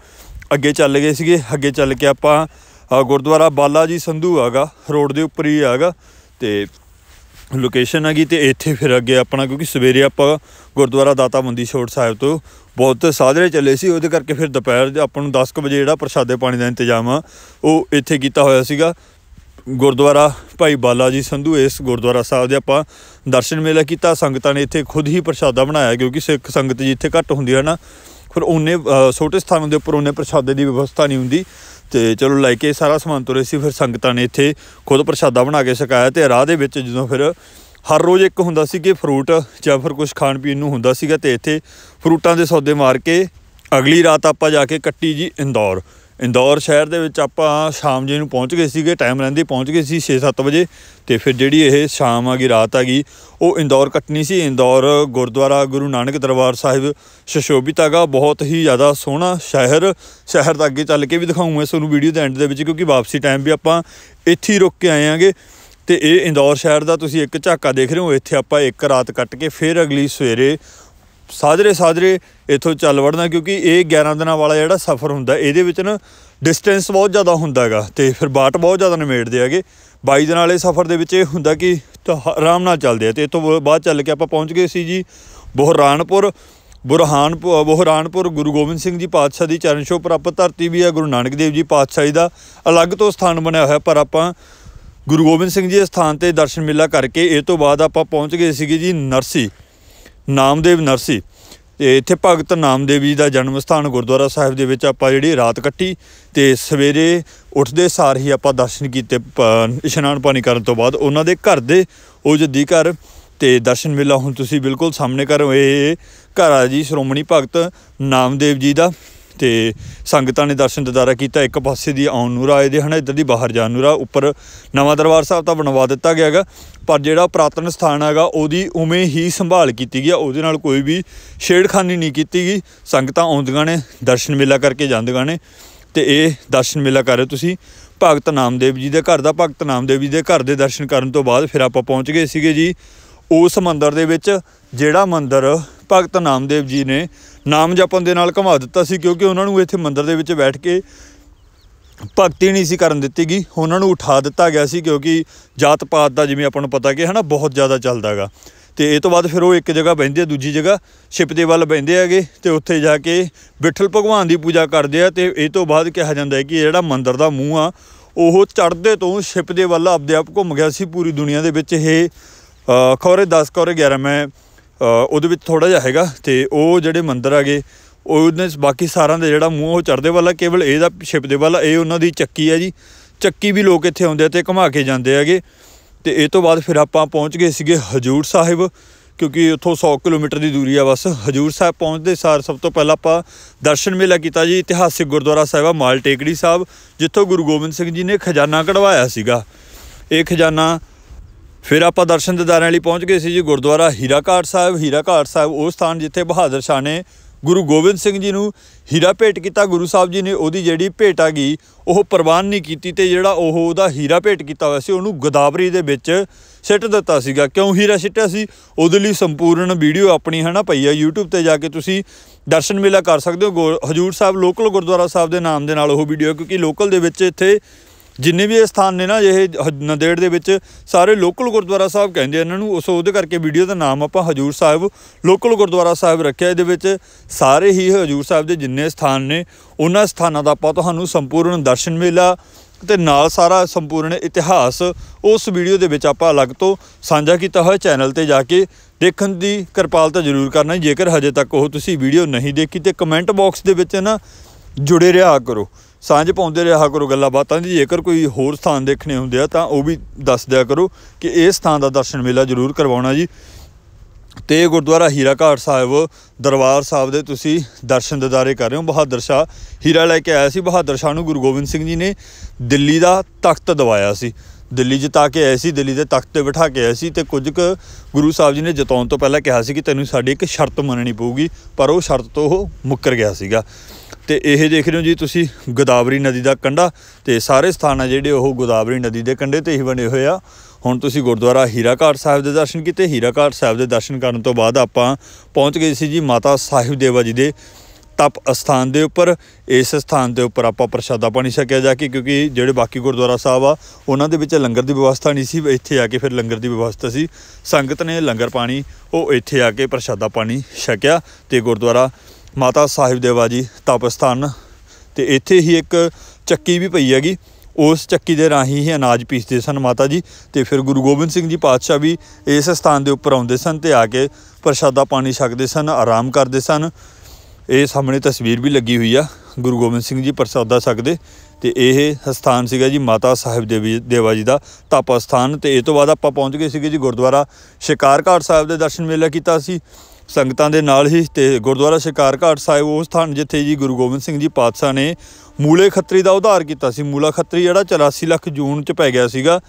ਅੱਗੇ ਚੱਲ ਗਏ ਸੀਗੇ ਅੱਗੇ ਚੱਲ ਕੇ ਆਪਾਂ ਗੁਰਦੁਆਰਾ ਬਾਲਾ ਜੀ ਸੰਧੂ ਹੈਗਾ ਰੋਡ ਦੇ ਉੱਪਰ ਹੀ ਹੈਗਾ ਤੇ ਲੋਕੇਸ਼ਨ ਹੈਗੀ ਤੇ ਇੱਥੇ ਫਿਰ ਅੱਗੇ ਆਪਣਾ ਕਿਉਂਕਿ ਸਵੇਰੇ ਆਪਾਂ ਗੁਰਦੁਆਰਾ ਦਾਤਾ ਮੰਦੀ ਛੋਟ ਸਾਹਿਬ ਤੋਂ ਬਹੁਤ ਸਾਧਰੇ ਚੱਲੇ ਸੀ ਉਹਦੇ ਕਰਕੇ ਫਿਰ ਦੁਪਹਿਰ ਆਪਾਂ ਨੂੰ 10:00 ਵਜੇ ਜਿਹੜਾ ਪ੍ਰਸ਼ਾਦੇ ਪਾਣੀ ਦਾ ਇੰਤਜ਼ਾਮ ਆ ਉਹ ਇੱਥੇ ਕੀਤਾ ਹੋਇਆ ਸੀਗਾ ਗੁਰਦੁਆਰਾ ਭਾਈ ਬਾਲਾ ਜੀ ਸੰਧੂ ਇਸ ਗੁਰਦੁਆਰਾ ਸਾਹਿਬ ਦੇ ਆਪਾਂ ਦਰਸ਼ਨ ਮੇਲਾ ਕੀਤਾ ਸੰਗਤਾਂ ਨੇ ਇੱਥੇ ਖੁਦ ਹੀ ਪ੍ਰਸ਼ਾਦਾ ਬਣਾਇਆ ਕਿਉਂਕਿ ਸਿੱਖ ਸੰਗਤ ਜੀ ਇੱਥੇ ਘੱਟ ਹੁੰਦੀ ਹੈ ਨਾ ਫਿਰ ਉਹਨੇ ਛੋਟੇ ਸਥਾਨਾਂ ਦੇ ਉੱਪਰ ਉਹਨੇ ਪ੍ਰਸ਼ਾਦੇ ਦੀ ਵਿਵਸਥਾ ਨਹੀਂ ਹੁੰਦੀ ਤੇ ਚਲੋ ਲੈ ਕੇ ਸਾਰਾ ਸਮਾਨ ਤੁਰੇ ਸੀ ਫਿਰ ਸੰਗਤਾਂ ਨੇ ਇੱਥੇ ਖੁਦ ਪ੍ਰਸ਼ਾਦਾ ਬਣਾ ਕੇ ਸਕਾਇਆ ਤੇ ਰਾਹ ਦੇ ਵਿੱਚ ਜਦੋਂ ਫਿਰ ਹਰ ਰੋਜ਼ ਇੱਕ ਹੁੰਦਾ ਸੀ ਕਿ ਫਰੂਟ ਜਾਂ ਫਿਰ ਕੁਝ ਖਾਣ ਪੀਣ ਨੂੰ ਹੁੰਦਾ ਸੀਗਾ ਤੇ ਇੱਥੇ ਫਰੂਟਾਂ ਦੇ ਸੌਦੇ ਮਾਰ ਕੇ ਅਗਲੀ ਰਾਤ ਆਪਾਂ ਜਾ ਕੇ ਕੱਟੀ ਜੀ ਇੰਦੌਰ ਇੰਦੌਰ ਸ਼ਹਿਰ ਦੇ ਵਿੱਚ ਆਪਾਂ ਸ਼ਾਮ ਜੀ ਨੂੰ ਪਹੁੰਚ ਗਏ ਸੀਗੇ ਟਾਈਮ ਰਹਿੰਦੀ ਪਹੁੰਚ ਗਏ ਸੀ 6-7 ਵਜੇ ਤੇ ਫਿਰ ਜਿਹੜੀ ਇਹ ਸ਼ਾਮ ਆ ਗਈ ਰਾਤ ਆ ਗਈ ਉਹ ਇੰਦੌਰ ਕੱਟਣੀ ਸੀ ਇੰਦੌਰ ਗੁਰਦੁਆਰਾ ਗੁਰੂ ਨਾਨਕ ਦਰਬਾਰ ਸਾਹਿਬ ਸ਼ਸ਼ੋਭਿਤ ਹੈਗਾ ਬਹੁਤ ਹੀ ਜ਼ਿਆਦਾ ਸੋਹਣਾ ਸ਼ਹਿਰ ਸ਼ਹਿਰ ਦਾ ਅੱਗੇ ਚੱਲ ਕੇ ਵੀ ਦਿਖਾਉਂਗਾ ਤੁਹਾਨੂੰ ਵੀਡੀਓ ਦੇ ਐਂਡ ਦੇ ਵਿੱਚ ਕਿਉਂਕਿ ਵਾਪਸੀ ਟਾਈਮ ਵੀ ਆਪਾਂ ਇੱਥੇ ਹੀ ਰੁਕ ਕੇ ਆਏ ਆਂਗੇ ਤੇ ਇਹ ਇੰਦੌਰ ਸ਼ਹਿਰ ਦਾ ਤੁਸੀਂ ਇੱਕ ਝਾਕਾ ਦੇਖ ਰਹੇ ਹੋ ਇੱਥੇ ਆਪਾਂ ਇੱਕ ਰਾਤ ਕੱਟ ਕੇ ਫਿਰ ਅਗਲੀ ਸਵੇਰੇ ਸਾਜਰੇ ਸਾਜਰੇ ਇਥੋਂ ਚੱਲ ਵੜਨਾ ਕਿਉਂਕਿ ਇਹ 11 ਦਿਨਾਂ ਵਾਲਾ ਜਿਹੜਾ ਸਫ਼ਰ ਹੁੰਦਾ ਇਹਦੇ ਵਿੱਚ ਨਾ ਡਿਸਟੈਂਸ ਬਹੁਤ ਜ਼ਿਆਦਾ ਹੁੰਦਾਗਾ ਤੇ ਫਿਰ ਬਾਟ ਬਹੁਤ ਜ਼ਿਆਦਾ ਨਿਮੇੜਦੇ ਹੈਗੇ 22 ਦਿਨਾਂ ਵਾਲੇ ਸਫ਼ਰ ਦੇ ਵਿੱਚ ਇਹ ਹੁੰਦਾ ਕਿ ਆਰਾਮ ਨਾਲ ਚੱਲਦੇ ਆ ਤੇ ਇਤੋਂ ਬਾਅਦ ਚੱਲ ਕੇ ਆਪਾਂ ਪਹੁੰਚ ਗਏ ਸੀ ਜੀ ਬੁਹਰਾਨਪੁਰ ਬੁਰਹਾਨ ਬੁਹਰਾਨਪੁਰ ਗੁਰੂ ਗੋਬਿੰਦ ਸਿੰਘ ਜੀ ਪਾਤਸ਼ਾਹ ਦੀ ਚਰਨ ਛੋਹ ਪ੍ਰਾਪਤ ਧਰਤੀ ਵੀ ਹੈ ਗੁਰੂ ਨਾਨਕ ਦੇਵ ਜੀ ਪਾਤਸ਼ਾਹੀ ਦਾ ਅਲੱਗ ਤੋਂ ਸਥਾਨ ਬਣਿਆ ਹੋਇਆ ਪਰ ਆਪਾਂ ਗੁਰੂ ਗੋਬਿੰਦ ਸਿੰਘ ਜੀ ਦੇ ਸਥਾਨ ਤੇ ਦਰਸ਼ਨ ਮੇਲਾ ਕਰਕੇ ਇਹ ਤੋਂ ਬਾਅਦ ਆਪਾਂ ਪਹੁੰਚ ਗਏ ਸੀਗੇ ਜੀ ਨਰਸੀ ਨਾਮਦੇਵ ਨਰਸੀ ਤੇ ਇੱਥੇ ਭਗਤ ਨਾਮਦੇਵ ਜੀ ਦਾ ਜਨਮ ਸਥਾਨ ਗੁਰਦੁਆਰਾ ਸਾਹਿਬ ਦੇ ਵਿੱਚ ਆਪਾਂ ਜਿਹੜੀ ਰਾਤ ਕੱਟੀ ਤੇ ਸਵੇਰੇ ਉੱਠਦੇ ਸਾਰ ਹੀ ਆਪਾਂ ਦਰਸ਼ਨ ਕੀਤੇ ਇਸ਼ਨਾਨ ਪਾਣੀ ਕਰਨ ਤੋਂ ਬਾਅਦ ਉਹਨਾਂ ਦੇ ਘਰ ਦੇ ਉਹ ਜਦੀ ਘਰ ਤੇ ਦਰਸ਼ਨ ਮੇਲਾ ਹੁਣ ਤੁਸੀਂ ਬਿਲਕੁਲ ਸਾਹਮਣੇ ਕਰੋ ਇਹ ਘਰ ਆ ਜੀ ਸ਼੍ਰੋਮਣੀ ਭਗਤ ਨਾਮਦੇਵ ਜੀ ਦਾ ਤੇ ਸੰਗਤਾਂ ਨੇ ਦਰਸ਼ਨ ਦਦਾਰਾ ਕੀਤਾ ਇੱਕ ਪਾਸੇ ਦੀ ਆਉਣ ਨੂੰ ਰਾਏ ਦੇ ਹਨ ਇੱਧਰ ਦੀ ਬਾਹਰ ਜਾਣ ਨੂੰ ਰਾ ਉੱਪਰ ਨਵਾਂ ਦਰਬਾਰ ਸਾਹਿਬ ਤਾਂ ਬਣਵਾ ਦਿੱਤਾ ਗਿਆ ਹੈਗਾ ਪਰ ਜਿਹੜਾ ਪ੍ਰਾਤਨ ਸਥਾਨ ਹੈਗਾ ਉਹਦੀ ਉਵੇਂ ਹੀ ਸੰਭਾਲ ਕੀਤੀ ਗਈ ਉਹਦੇ ਨਾਲ ਕੋਈ ਵੀ ਛੇੜਖਾਨੀ ਨਹੀਂ ਕੀਤੀ ਗਈ ਸੰਗਤਾਂ ਆਉਂਦੀਆਂ ਨੇ ਦਰਸ਼ਨ ਮੇਲਾ ਕਰਕੇ ਜਾਂਦੀਆਂ ਨੇ ਤੇ ਇਹ ਦਰਸ਼ਨ ਮੇਲਾ ਕਰ ਰਹੇ ਤੁਸੀਂ ਭਗਤ ਨਾਮਦੇਵ ਜੀ ਦੇ ਘਰ ਦਾ ਭਗਤ ਨਾਮਦੇਵ ਜੀ ਦੇ ਘਰ ਦੇ ਦਰਸ਼ਨ ਕਰਨ ਤੋਂ ਬਾਅਦ ਫਿਰ ਆਪਾਂ ਪਹੁੰਚ ਗਏ ਸੀਗੇ ਜੀ ਉਸ ਮੰਦਿਰ ਦੇ ਵਿੱਚ ਜਿਹੜਾ ਮੰਦਿਰ ਭਗਤ ਨਾਮਦੇਵ ਜੀ ਨੇ ਨਾਮ ਜਪਨ ਦੇ ਨਾਲ ਘਮਾ ਦਿੱਤਾ ਸੀ ਕਿਉਂਕਿ ਉਹਨਾਂ ਨੂੰ ਇੱਥੇ ਮੰਦਿਰ ਦੇ ਵਿੱਚ ਬੈਠ ਕੇ ਭਗਤੀ ਨਹੀਂ ਸੀ ਕਰਨ ਦਿੱਤੀ ਗਈ ਉਹਨਾਂ ਨੂੰ ਉਠਾ ਦਿੱਤਾ ਗਿਆ ਸੀ ਕਿਉਂਕਿ ਜਾਤ ਪਾਤ ਦਾ ਜਿਵੇਂ ਆਪਾਂ ਨੂੰ ਪਤਾ ਕਿ ਹਨਾ ਬਹੁਤ ਜ਼ਿਆਦਾ ਚੱਲਦਾਗਾ ਤੇ ਇਹ ਤੋਂ ਬਾਅਦ ਫਿਰ ਉਹ ਇੱਕ ਜਗ੍ਹਾ ਬੈਂਦੇ ਆ ਦੂਜੀ ਜਗ੍ਹਾ ਸ਼ਿਪ ਦੇ ਵੱਲ ਬੈਂਦੇ ਹੈਗੇ ਤੇ ਉੱਥੇ ਜਾ ਕੇ ਵਿਠਲ ਭਗਵਾਨ ਦੀ ਪੂਜਾ ਕਰਦੇ ਆ ਤੇ ਇਹ ਤੋਂ ਬਾਅਦ ਕਿਹਾ ਜਾਂਦਾ ਹੈ ਕਿ ਜਿਹੜਾ ਮੰਦਿਰ ਦਾ ਮੂੰਹ ਆ ਉਹ ਚੜਦੇ ਤੋਂ ਸ਼ਿਪ ਦੇ ਵੱਲ ਆਪਦੇ ਆਪ ਘੁੰਮ ਗਿਆ ਸੀ ਪੂਰੀ ਦੁਨੀਆ ਦੇ ਵਿੱਚ ਇਹ ਖੌਰੇ 10 ਖੌਰੇ 11 ਮੈਂ ਉਹਦੇ ਵਿੱਚ ਥੋੜਾ ਜਿਹਾ ਹੈਗਾ ਤੇ ਉਹ ਜਿਹੜੇ ਮੰਦਰ ਆਗੇ ਉਹਨੇ ਬਾਕੀ ਸਾਰਾਂ ਦਾ ਜਿਹੜਾ ਮੂੰਹ ਉਹ ਚੜਦੇ ਵਾਲਾ ਕੇਵਲ ਇਹਦਾ ਛਿਪ ਦੇ ਵਾਲਾ ਇਹ ਉਹਨਾਂ ਦੀ ਚੱਕੀ ਹੈ ਜੀ ਚੱਕੀ ਵੀ ਲੋਕ ਇੱਥੇ ਆਉਂਦੇ ਤੇ ਘੁਮਾ ਕੇ ਜਾਂਦੇ ਹੈਗੇ ਤੇ ਇਹ ਤੋਂ ਬਾਅਦ ਫਿਰ ਆਪਾਂ ਪਹੁੰਚ ਗਏ ਸੀਗੇ ਹਜੂਰ ਸਾਹਿਬ ਕਿਉਂਕਿ ਉੱਥੋਂ 100 ਕਿਲੋਮੀਟਰ ਦੀ ਦੂਰੀ ਆ ਬਸ ਹਜੂਰ ਸਾਹਿਬ ਪਹੁੰਚਦੇ ਸਾਰ ਸਭ ਤੋਂ ਪਹਿਲਾਂ ਆਪਾਂ ਦਰਸ਼ਨ ਮੇਲਾ ਕੀਤਾ ਜੀ ਇਤਿਹਾਸਿਕ ਗੁਰਦੁਆਰਾ ਸਾਹਿਬ ਆ ਮਾਲ ਟੇਕੜੀ ਸਾਹਿਬ ਜਿੱਥੋਂ ਗੁਰੂ ਗੋਬਿੰਦ ਸਿੰਘ ਜੀ ਨੇ ਖਜ਼ਾਨਾ ਕਢਵਾਇਆ ਸੀਗਾ ਇਹ ਖਜ਼ਾਨਾ ਫਿਰ ਆਪਾਂ ਦਰਸ਼ਨ ਦਿਦਾਰਾਂ ਲਈ ਪਹੁੰਚ ਗਏ ਸੀ ਜੀ ਗੁਰਦੁਆਰਾ ਹੀਰਾਘਾਟ ਸਾਹਿਬ ਹੀਰਾਘਾਟ ਸਾਹਿਬ ਉਹ ਸਥਾਨ ਜਿੱਥੇ ਬਹਾਦਰ ਸ਼ਾਹ ਨੇ ਗੁਰੂ ਗੋਬਿੰਦ ਸਿੰਘ ਜੀ ਨੂੰ ਹੀਰਾ ਭੇਟ ਕੀਤਾ ਗੁਰੂ ਸਾਹਿਬ ਜੀ ਨੇ ਉਹਦੀ ਜਿਹੜੀ ਭੇਟ ਆ ਗਈ ਉਹ ਪ੍ਰਵਾਨ ਨਹੀਂ ਕੀਤੀ ਤੇ ਜਿਹੜਾ ਉਹ ਉਹਦਾ ਹੀਰਾ ਭੇਟ ਕੀਤਾ ਹੋਇਆ ਸੀ ਉਹਨੂੰ ਗਦਾਵਰੀ ਦੇ ਵਿੱਚ ਸਿੱਟ ਦਿੱਤਾ ਸੀਗਾ ਕਿਉਂ ਹੀਰਾ ਸਿੱਟਿਆ ਸੀ ਉਹਦੇ ਲਈ ਸੰਪੂਰਨ ਵੀਡੀਓ ਆਪਣੀ ਹਨਾ ਪਈ ਆ YouTube ਤੇ ਜਾ ਕੇ ਤੁਸੀਂ ਦਰਸ਼ਨ ਮੇਲਾ ਕਰ ਸਕਦੇ ਹੋ ਹਜੂਰ ਸਾਹਿਬ ਲੋਕਲ ਗੁਰਦੁਆਰਾ ਸਾਹਿਬ ਦੇ ਨਾਮ ਦੇ ਨਾਲ ਉਹ ਵੀਡੀਓ ਕਿਉਂਕਿ ਲੋਕਲ ਦੇ ਵਿੱਚ ਇੱਥੇ ਜਿੰਨੇ ਵੀ ਇਹ ਸਥਾਨ ਨੇ ਨਾ ਇਹ ਨੰਦੇੜ ਦੇ ਵਿੱਚ ਸਾਰੇ ਲੋਕਲ ਗੁਰਦੁਆਰਾ ਸਾਹਿਬ ਕਹਿੰਦੇ ਇਹਨਾਂ ਨੂੰ ਉਸ ਉਹਦੇ ਕਰਕੇ ਵੀਡੀਓ ਦਾ ਨਾਮ ਆਪਾਂ ਹਜੂਰ ਸਾਹਿਬ ਲੋਕਲ ਗੁਰਦੁਆਰਾ ਸਾਹਿਬ ਰੱਖਿਆ ਇਹਦੇ ਵਿੱਚ ਸਾਰੇ ਹੀ ਹਜੂਰ ਸਾਹਿਬ ਦੇ ਜਿੰਨੇ ਸਥਾਨ ਨੇ ਉਹਨਾਂ ਸਥਾਨਾਂ ਦਾ ਆਪਾਂ ਤੁਹਾਨੂੰ ਸੰਪੂਰਨ ਦਰਸ਼ਨ ਮੇਲਾ ਤੇ ਨਾਲ ਸਾਰਾ ਸੰਪੂਰਨ ਇਤਿਹਾਸ ਉਸ ਵੀਡੀਓ ਦੇ ਵਿੱਚ ਆਪਾਂ ਅਲੱਗ ਤੋਂ ਸਾਂਝਾ ਕੀਤਾ ਹੋਇਆ ਚੈਨਲ ਤੇ ਜਾ ਕੇ ਦੇਖਣ ਦੀ ਕਿਰਪਾਲਤਾ ਜ਼ਰੂਰ ਕਰਨਾ ਜੇਕਰ ਹਜੇ ਤੱਕ ਉਹ ਤੁਸੀਂ ਵੀਡੀਓ ਨਹੀਂ ਦੇਖੀ ਤੇ ਕਮੈਂਟ ਬਾਕਸ ਦੇ ਵਿੱਚ ਨਾ ਜੁੜੇ ਰਿਹਾ ਕਰੋ ਸਾਂਝ ਪਾਉਂਦੇ ਰਿਹਾ ਕਰੋ ਗੱਲਾਂ ਬਾਤਾਂ ਦੀ ਜੇਕਰ ਕੋਈ ਹੋਰ ਸਥਾਨ ਦੇਖਣੇ ਹੁੰਦੇ ਆ ਤਾਂ ਉਹ ਵੀ ਦੱਸ ਦਿਆ ਕਰੋ ਕਿ ਇਹ ਸਥਾਨ ਦਾ ਦਰਸ਼ਨ ਮੇਲਾ ਜ਼ਰੂਰ ਕਰਵਾਉਣਾ ਜੀ ਤੇ ਗੁਰਦੁਆਰਾ ਹੀਰਾ ਘਾਟ ਸਾਹਿਬ ਦਰਬਾਰ ਸਾਹਿਬ ਦੇ ਤੁਸੀਂ ਦਰਸ਼ਨ ਦਿਦਾਰੇ ਕਰ ਰਹੇ ਹੋ ਬਹਾਦਰ ਸ਼ਾਹ ਹੀਰਾ ਲੈ ਕੇ ਆਇਆ ਸੀ ਬਹਾਦਰ ਸ਼ਾਹ ਨੂੰ ਗੁਰੂ ਗੋਬਿੰਦ ਸਿੰਘ ਜੀ ਨੇ ਦਿੱਲੀ ਦਾ ਤਖਤ ਦਵਾਇਆ ਸੀ ਦਿੱਲੀ ਜਿਤਾ ਕੇ ਆਏ ਸੀ ਦਿੱਲੀ ਦੇ ਤਖਤ ਤੇ ਬਿਠਾ ਕੇ ਆਏ ਸੀ ਤੇ ਕੁਝ ਕੁ ਗੁਰੂ ਸਾਹਿਬ ਜੀ ਨੇ ਜਤਾਉਣ ਤੋਂ ਪਹਿਲਾਂ ਕਿਹਾ ਸੀ ਕਿ ਤੈਨੂੰ ਸਾਡੀ ਇੱਕ ਸ਼ਰਤ ਮੰਨਣੀ ਪਊਗੀ ਪਰ ਉਹ ਸ਼ਰਤ ਤੋਂ ਉਹ ਮੁੱਕਰ ਗਿਆ ਸੀਗਾ ਤੇ ਇਹ ਦੇਖ ਰਹੇ ਹੋ ਜੀ ਤੁਸੀਂ ਗੋਦਾਵਰੀ ਨਦੀ ਦਾ ਕੰਢਾ ਤੇ ਸਾਰੇ ਸਥਾਨ ਆ ਜਿਹੜੇ ਉਹ ਗੋਦਾਵਰੀ ਨਦੀ ਦੇ ਕੰਢੇ ਤੇ ਹੀ ਬਣੇ ਹੋਏ ਆ ਹੁਣ ਤੁਸੀਂ ਗੁਰਦੁਆਰਾ ਹੀਰਾਕਾਟ ਸਾਹਿਬ ਦੇ ਦਰਸ਼ਨ ਕੀਤੇ ਹੀਰਾਕਾਟ ਸਾਹਿਬ ਦੇ ਦਰਸ਼ਨ ਕਰਨ ਤੋਂ ਬਾਅਦ ਆਪਾਂ ਪਹੁੰਚ ਗਏ ਸੀ ਜੀ ਮਾਤਾ ਸਾਹਿਬ ਦੇਵਾ ਜੀ ਦੇ ਤਪ ਅਸਥਾਨ ਦੇ ਉੱਪਰ ਇਸ ਸਥਾਨ ਦੇ ਉੱਪਰ ਆਪਾਂ ਪ੍ਰਸ਼ਾਦਾ ਪਾਣੀ ਛਕਿਆ ਜਾ ਕੇ ਕਿਉਂਕਿ ਜਿਹੜੇ ਬਾਕੀ ਗੁਰਦੁਆਰਾ ਸਾਹਿਬ ਆ ਉਹਨਾਂ ਦੇ ਵਿੱਚ ਲੰਗਰ ਦੀ ਵਿਵਸਥਾ ਨਹੀਂ ਸੀ ਇੱਥੇ ਆ ਕੇ ਫਿਰ ਲੰਗਰ ਦੀ ਵਿਵਸਥਾ ਸੀ ਸੰਗਤ ਨੇ ਲੰਗਰ ਪਾਣੀ ਉਹ ਇੱਥੇ ਆ ਕੇ ਪ੍ਰਸ਼ਾਦਾ ਪਾਣੀ ਛਕਿਆ ਤੇ ਗੁਰਦੁਆਰਾ ਮਾਤਾ ਸਾਹਿਬ ਦੇਵਾ ਜੀ ਤਪਸਥਾਨ ਤੇ ਇੱਥੇ ਹੀ ਇੱਕ ਚੱਕੀ ਵੀ ਪਈ ਹੈਗੀ ਉਸ ਚੱਕੀ ਦੇ ਰਾਹੀਂ ਹੀ ਅਨਾਜ ਪੀਸਦੇ ਸਨ ਮਾਤਾ ਜੀ ਤੇ ਫਿਰ ਗੁਰੂ ਗੋਬਿੰਦ ਸਿੰਘ ਜੀ ਪਾਤਸ਼ਾਹ ਵੀ ਇਸ ਸਥਾਨ ਦੇ ਉੱਪਰ ਆਉਂਦੇ ਸਨ ਤੇ ਆ ਕੇ ਪ੍ਰਸ਼ਾਦਾ ਪਾਣੀ ਛਕਦੇ ਸਨ ਆਰਾਮ ਕਰਦੇ ਸਨ ਇਹ ਸਾਹਮਣੇ ਤਸਵੀਰ ਵੀ ਲੱਗੀ ਹੋਈ ਆ ਗੁਰੂ ਗੋਬਿੰਦ ਸਿੰਘ ਜੀ ਪ੍ਰਸ਼ਾਦਾ ਛਕਦੇ ਤੇ ਇਹ ਸਥਾਨ ਸੀਗਾ ਜੀ ਮਾਤਾ ਸਾਹਿਬ ਦੇਵੀ ਦੇਵਾ ਜੀ ਦਾ ਤਪਸਥਾਨ ਤੇ ਇਹ ਤੋਂ ਬਾਅਦ ਆਪਾਂ ਪਹੁੰਚ ਗਏ ਸੀਗੇ ਜੀ ਗੁਰਦੁਆਰਾ ਸ਼ਿਕਾਰਘਾਟ ਸਾਹਿਬ ਦੇ ਦਰਸ਼ਨ ਮੇਲਾ ਕੀਤਾ ਸੀ ਸੰਗਤਾਂ ਦੇ ਨਾਲ ਹੀ ਤੇ ਗੁਰਦੁਆਰਾ ਸ਼ਿਕਾਰ ਘਾਟ ਸਾਹਿਬ ਉਸ ਥਾਨ ਜਿੱਥੇ ਜੀ ਗੁਰੂ ਗੋਬਿੰਦ ਸਿੰਘ ਜੀ ਪਾਤਸ਼ਾਹ ਨੇ ਮੂਲੇ ਖੱਤਰੀ ਦਾ ਉਧਾਰ ਕੀਤਾ ਸੀ ਮੂਲਾ ਖੱਤਰੀ ਜਿਹੜਾ 84 ਲੱਖ ਜੂਨ ਚ ਪੈ ਗਿਆ ਸੀਗਾ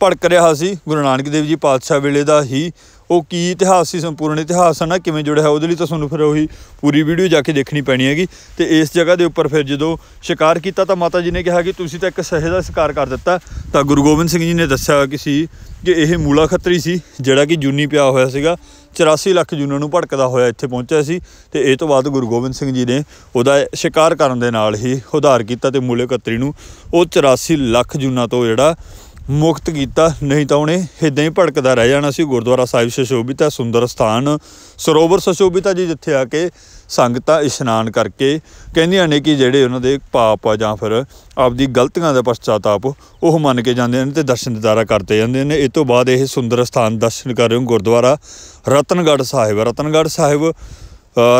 ਭੜਕ ਰਿਹਾ ਸੀ ਗੁਰੂ ਨਾਨਕ ਦੇਵ ਜੀ ਪਾਤਸ਼ਾਹ ਵੇਲੇ ਦਾ ਹੀ ਉਹ ਕੀ ਇਤਿਹਾਸ ਸੀ ਸੰਪੂਰਨ ਇਤਿਹਾਸ ਨਾਲ ਕਿਵੇਂ ਜੁੜਿਆ ਹੈ ਉਹਦੇ ਲਈ ਤਾਂ ਤੁਹਾਨੂੰ ਫਿਰ ਉਹੀ ਪੂਰੀ ਵੀਡੀਓ ਜਾ ਕੇ ਦੇਖਣੀ ਪੈਣੀ ਹੈਗੀ ਤੇ ਇਸ ਜਗ੍ਹਾ ਦੇ ਉੱਪਰ ਫਿਰ ਜਦੋਂ ਸ਼ਿਕਾਰ ਕੀਤਾ ਤਾਂ ਮਾਤਾ ਜੀ ਨੇ ਕਿਹਾ ਕਿ ਤੁਸੀਂ ਤਾਂ ਇੱਕ ਸਹੇ ਦਾ ਸ਼ਿਕਾਰ ਕਰ ਦਿੱਤਾ ਤਾਂ ਗੁਰੂ ਗੋਬਿੰਦ ਸਿੰਘ ਜੀ ਨੇ ਦੱਸਿਆ ਕਿ ਸੀ ਕਿ ਇਹ ਮੂਲਾ ਖੱਤਰੀ ਸੀ ਜਿਹੜਾ ਕਿ ਜੁਨੀ ਪਿਆ ਹੋਇਆ ਸੀਗਾ 84 ਲੱਖ ਜੂਨਾਂ ਨੂੰ ਭੜਕਦਾ ਹੋਇਆ ਇੱਥੇ ਪਹੁੰਚਿਆ ਸੀ ਤੇ ਇਹ ਤੋਂ ਬਾਅਦ ਗੁਰੂ ਗੋਬਿੰਦ ਸਿੰਘ ਜੀ ਨੇ ਉਹਦਾ ਸ਼ਿਕਾਰ ਕਰਨ ਦੇ ਨਾਲ ਹੀ ਉਧਾਰ ਕੀਤਾ ਤੇ ਮੂਲੇ ਕਤਰੀ ਨੂੰ ਉਹ 84 ਲੱਖ ਜੂਨਾਂ ਤੋਂ ਜਿਹੜਾ ਮੁਕਤ ਕੀਤਾ ਨਹੀਂ ਤਾਂ ਉਹਨੇ ਇਦਾਂ ਹੀ ਭੜਕਦਾ ਰਹਿ ਜਾਣਾ ਸੀ ਗੁਰਦੁਆਰਾ ਸਾਹਿਬ ਸੁਸ਼ੋਭਿਤ ਹੈ ਸੁੰਦਰ ਸਥਾਨ ਸਰੋਵਰ ਸੁਸ਼ੋਭਿਤ ਹੈ ਜੀ ਜਿੱਥੇ ਆ ਕੇ ਸੰਗਤਾਂ ਇਸ਼ਨਾਨ ਕਰਕੇ ਕਹਿੰਦੀਆਂ ਨੇ ਕਿ ਜਿਹੜੇ ਉਹਨਾਂ ਦੇ ਪਾਪ ਆ ਜਾਂ ਫਿਰ ਆਪਦੀ ਗਲਤੀਆਂ ਦਾ ਪਛਤਾਤਾਪ ਉਹ ਮੰਨ ਕੇ ਜਾਂਦੇ ਨੇ ਤੇ ਦਰਸ਼ਨ ਦਿਦਾਰਾ ਕਰਦੇ ਜਾਂਦੇ ਨੇ ਇਸ ਤੋਂ ਬਾਅਦ ਇਹ ਸੁੰਦਰ ਸਥਾਨ ਦਰਸ਼ਨ ਕਰ ਰਹੇ ਹੋ ਗੁਰਦੁਆਰਾ ਰਤਨਗੜ੍ਹ ਸਾਹਿਬ ਰਤਨਗੜ੍ਹ ਸਾਹਿਬ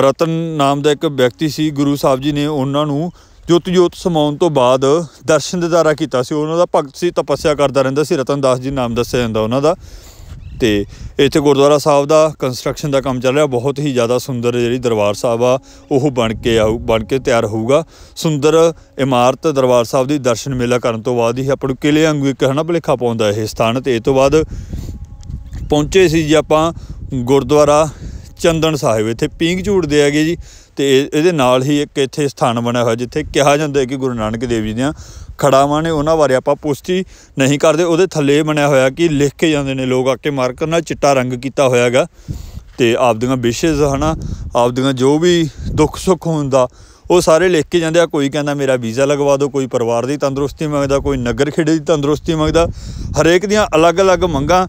ਰਤਨ ਨਾਮ ਦਾ ਇੱਕ ਵਿਅਕਤੀ ਸੀ ਗੁਰੂ ਸਾਹਿਬ ਜੀ ਨੇ ਉਹਨਾਂ ਨੂੰ ਜੋਤ ਜੋਤ ਸਮਾਉਣ ਤੋਂ ਬਾਅਦ ਦਰਸ਼ਨ ਦਿਦਾਰਾ ਕੀਤਾ ਸੀ ਉਹਨਾਂ ਦਾ ਭਗਤ ਸੀ ਤਪੱਸਿਆ ਕਰਦਾ ਰਹਿੰਦਾ ਸੀ ਰਤਨਦਾਸ ਜੀ ਨਾਮ ਦੱਸਿਆ ਜਾਂਦਾ ਉਹਨਾਂ ਦਾ ਤੇ ਇੱਥੇ ਗੁਰਦੁਆਰਾ ਸਾਹਿਬ ਦਾ ਕੰਸਟਰਕਸ਼ਨ ਦਾ ਕੰਮ ਚੱਲ ਰਿਹਾ ਬਹੁਤ ਹੀ ਜ਼ਿਆਦਾ ਸੁੰਦਰ ਜਿਹੜੀ ਦਰਬਾਰ ਸਾਹਿਬ ਆ ਉਹ ਬਣ ਕੇ ਆਉ ਬਣ ਕੇ ਤਿਆਰ ਹੋਊਗਾ ਸੁੰਦਰ ਇਮਾਰਤ ਦਰਬਾਰ ਸਾਹਿਬ ਦੀ ਦਰਸ਼ਨ ਮੇਲਾ ਕਰਨ ਤੋਂ ਬਾਅਦ ਹੀ ਆਪਾਂ ਨੂੰ ਕਿਲੇ ਵਾਂਗੂ ਇੱਕ ਹਨਾ ਭਲੇਖਾ ਪਾਉਂਦਾ ਇਹ ਸਥਾਨ ਤੇ ਇਹ ਤੋਂ ਬਾਅਦ ਪਹੁੰਚੇ ਸੀ ਜੀ ਆਪਾਂ ਗੁਰਦੁਆਰਾ ਚੰਦਨ ਸਾਹਿਬ ਇੱਥੇ ਪੀਂਘ ਝੂੜਦੇ ਹੈਗੇ ਜੀ ਤੇ ਇਹਦੇ ਨਾਲ ਹੀ ਇੱਕ ਇੱਥੇ ਸਥਾਨ ਬਣਿਆ ਹੋਇਆ ਜਿੱਥੇ ਕਿਹਾ ਜਾਂਦਾ ਹੈ ਕਿ ਗੁਰੂ ਨਾਨਕ ਦੇਵ ਜੀ ਦੀਆਂ ਖੜਾਵਾਂ ਨੇ ਉਹਨਾਂ ਬਾਰੇ ਆਪਾਂ ਪੁਸ਼ਟੀ ਨਹੀਂ ਕਰਦੇ ਉਹਦੇ ਥੱਲੇ ਬਣਿਆ ਹੋਇਆ ਕਿ ਲਿਖ ਕੇ ਜਾਂਦੇ ਨੇ ਲੋਕ ਆ ਕੇ ਮਾਰਕਰ ਨਾਲ ਚਿੱਟਾ ਰੰਗ ਕੀਤਾ ਹੋਇਆਗਾ ਤੇ ਆਪਦੀਆਂ ਵਿਸ਼ੇਸ ਹਨਾ ਆਪਦੀਆਂ ਜੋ ਵੀ ਦੁੱਖ ਸੁੱਖ ਹੁੰਦਾ ਉਹ ਸਾਰੇ ਲਿਖ ਕੇ ਜਾਂਦੇ ਆ ਕੋਈ ਕਹਿੰਦਾ ਮੇਰਾ ਵੀਜ਼ਾ ਲਗਵਾ ਦਿਓ ਕੋਈ ਪਰਿਵਾਰ ਦੀ ਤੰਦਰੁਸਤੀ ਮੰਗਦਾ ਕੋਈ ਨਗਰ ਖੇੜੇ ਦੀ ਤੰਦਰੁਸਤੀ ਮੰਗਦਾ ਹਰੇਕ ਦੀਆਂ ਅਲੱਗ-ਅਲੱਗ ਮੰਗਾਂ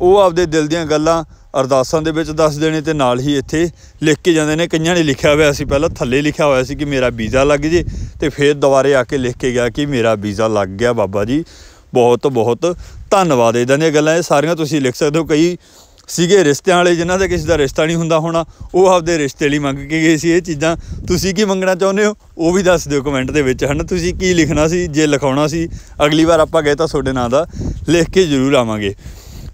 ਉਹ ਆਪਦੇ ਦਿਲ ਦੀਆਂ ਗੱਲਾਂ ਅਰਦਾਸਾਂ ਦੇ ਵਿੱਚ ਦੱਸ ਦੇਣੇ ਤੇ ਨਾਲ ਹੀ ਇੱਥੇ ਲਿਖ ਕੇ ਜਾਂਦੇ ਨੇ ਕਈਆਂ ਨੇ ਲਿਖਿਆ ਹੋਇਆ ਸੀ ਪਹਿਲਾਂ ਥੱਲੇ ਲਿਖਿਆ ਹੋਇਆ ਸੀ ਕਿ ਮੇਰਾ ਵੀਜ਼ਾ ਲੱਗ ਜੇ ਤੇ ਫਿਰ ਦੁਬਾਰੇ ਆ ਕੇ ਲਿਖ ਕੇ ਗਿਆ ਕਿ ਮੇਰਾ ਵੀਜ਼ਾ ਲੱਗ ਗਿਆ ਬਾਬਾ ਜੀ ਬਹੁਤ ਬਹੁਤ ਧੰਨਵਾਦ ਇਹਦਾਂ ਦੀਆਂ ਗੱਲਾਂ ਇਹ ਸਾਰੀਆਂ ਤੁਸੀਂ ਲਿਖ ਸਕਦੇ ਹੋ ਕਈ ਸੀਗੇ ਰਿਸ਼ਤਿਆਂ ਵਾਲੇ ਜਿਨ੍ਹਾਂ ਦਾ ਕਿਸੇ ਦਾ ਰਿਸ਼ਤਾ ਨਹੀਂ ਹੁੰਦਾ ਹੋਣਾ ਉਹ ਆਪਦੇ ਰਿਸ਼ਤੇ ਲਈ ਮੰਗ ਕੇ ਗਏ ਸੀ ਇਹ ਚੀਜ਼ਾਂ ਤੁਸੀਂ ਕੀ ਮੰਗਣਾ ਚਾਹੁੰਦੇ ਹੋ ਉਹ ਵੀ ਦੱਸ ਦਿਓ ਕਮੈਂਟ ਦੇ ਵਿੱਚ ਹਨ ਤੁਸੀਂ ਕੀ ਲਿਖਣਾ ਸੀ ਜੇ ਲਿਖਾਉਣਾ ਸੀ ਅਗਲੀ ਵਾਰ ਆਪਾਂ ਗਏ ਤਾਂ ਤੁਹਾਡੇ ਨਾਂ ਦਾ ਲਿਖ ਕੇ ਜ਼ਰੂਰ ਆਵਾਂਗੇ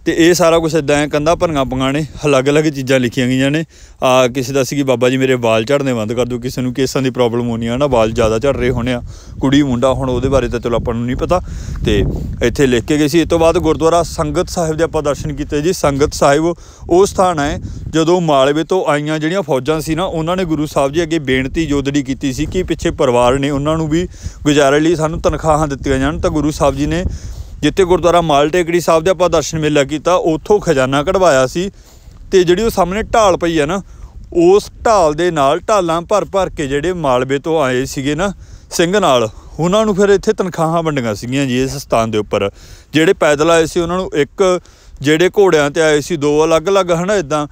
ਤੇ ਇਹ ਸਾਰਾ ਕੁਝ ਇਦਾਂ ਹੈ ਕੰਦਾ ਭੰਗਾ ਪੰਗਾਣੇ ਅਲੱਗ-ਅਲੱਗ ਚੀਜ਼ਾਂ ਲਿਖੀਆਂ ਗਈਆਂ ਨੇ ਆ ਕਿਸੇ ਦਾ ਸੀ ਕਿ ਬਾਬਾ ਜੀ ਮੇਰੇ ਵਾਲ ਝੜਨੇ ਬੰਦ ਕਰ ਦਿਓ ਕਿਸੇ ਨੂੰ ਕੇਸਾਂ ਦੀ ਪ੍ਰੋਬਲਮ ਹੋਣੀ ਆ ਨਾ ਵਾਲ ਜ਼ਿਆਦਾ ਝੜ ਰਹੇ ਹੋਣੇ ਆ ਕੁੜੀ ਮੁੰਡਾ ਹੁਣ ਉਹਦੇ ਬਾਰੇ ਤਾਂ ਚਲੋ ਆਪਾਂ ਨੂੰ ਨਹੀਂ ਪਤਾ ਤੇ ਇੱਥੇ ਲਿਖ ਕੇ ਗਏ ਸੀ ਇਸ ਤੋਂ ਬਾਅਦ ਗੁਰਦੁਆਰਾ ਸੰਗਤ ਸਾਹਿਬ ਦੇ ਆਪਾਂ ਦਰਸ਼ਨ ਕੀਤੇ ਜੀ ਸੰਗਤ ਸਾਹਿਬ ਉਹ ਸਥਾਨ ਹੈ ਜਦੋਂ ਮਾਲਵੇ ਤੋਂ ਆਈਆਂ ਜਿਹੜੀਆਂ ਫੌਜਾਂ ਸੀ ਨਾ ਉਹਨਾਂ ਨੇ ਗੁਰੂ ਸਾਹਿਬ ਜੀ ਅੱਗੇ ਬੇਨਤੀ ਜੋਦੜੀ ਕੀਤੀ ਸੀ ਕਿ ਪਿੱਛੇ ਪਰਿਵਾਰ ਨੇ ਉਹਨਾਂ ਨੂੰ ਵੀ ਗੁਜ਼ਾਰੇ ਲਈ ਸਾਨੂੰ ਤਨਖਾਹਾਂ ਦਿੱਤੀਆਂ ਜਾਣ ਤਾਂ ਗੁਰੂ ਸਾਹਿਬ ਜੀ ਨੇ ਜਿੱਥੇ ਗੁਰਦੁਆਰਾ ਮਾਲ ਟੇਕੜੀ ਸਾਹਿਬ ਦੇ ਆਪਾਂ ਦਰਸ਼ਨ ਮੇਲਾ ਕੀਤਾ ਉੱਥੋਂ ਖਜ਼ਾਨਾ ਕਢਵਾਇਆ ਸੀ ਤੇ ਜਿਹੜੀ ਉਹ ਸਾਹਮਣੇ ਢਾਲ ਪਈ ਹੈ ਨਾ ਉਸ ਢਾਲ ਦੇ ਨਾਲ ਢਾਲਾਂ ਭਰ ਭਰ ਕੇ ਜਿਹੜੇ ਮਾਲਵੇ ਤੋਂ ਆਏ ਸੀਗੇ ਨਾ ਸਿੰਘ ਨਾਲ ਉਹਨਾਂ ਨੂੰ ਫਿਰ ਇੱਥੇ ਤਨਖਾਹਾਂ ਵੰਡੀਆਂ ਸੀਗੀਆਂ ਜੀ ਇਸ ਸਥਾਨ ਦੇ ਉੱਪਰ ਜਿਹੜੇ ਪੈਦਲ ਆਏ ਸੀ ਉਹਨਾਂ ਨੂੰ ਇੱਕ ਜਿਹੜੇ ਘੋੜਿਆਂ ਤੇ ਆਏ ਸੀ ਦੋ ਅਲੱਗ-ਅਲੱਗ ਹਨਾ ਇਦਾਂ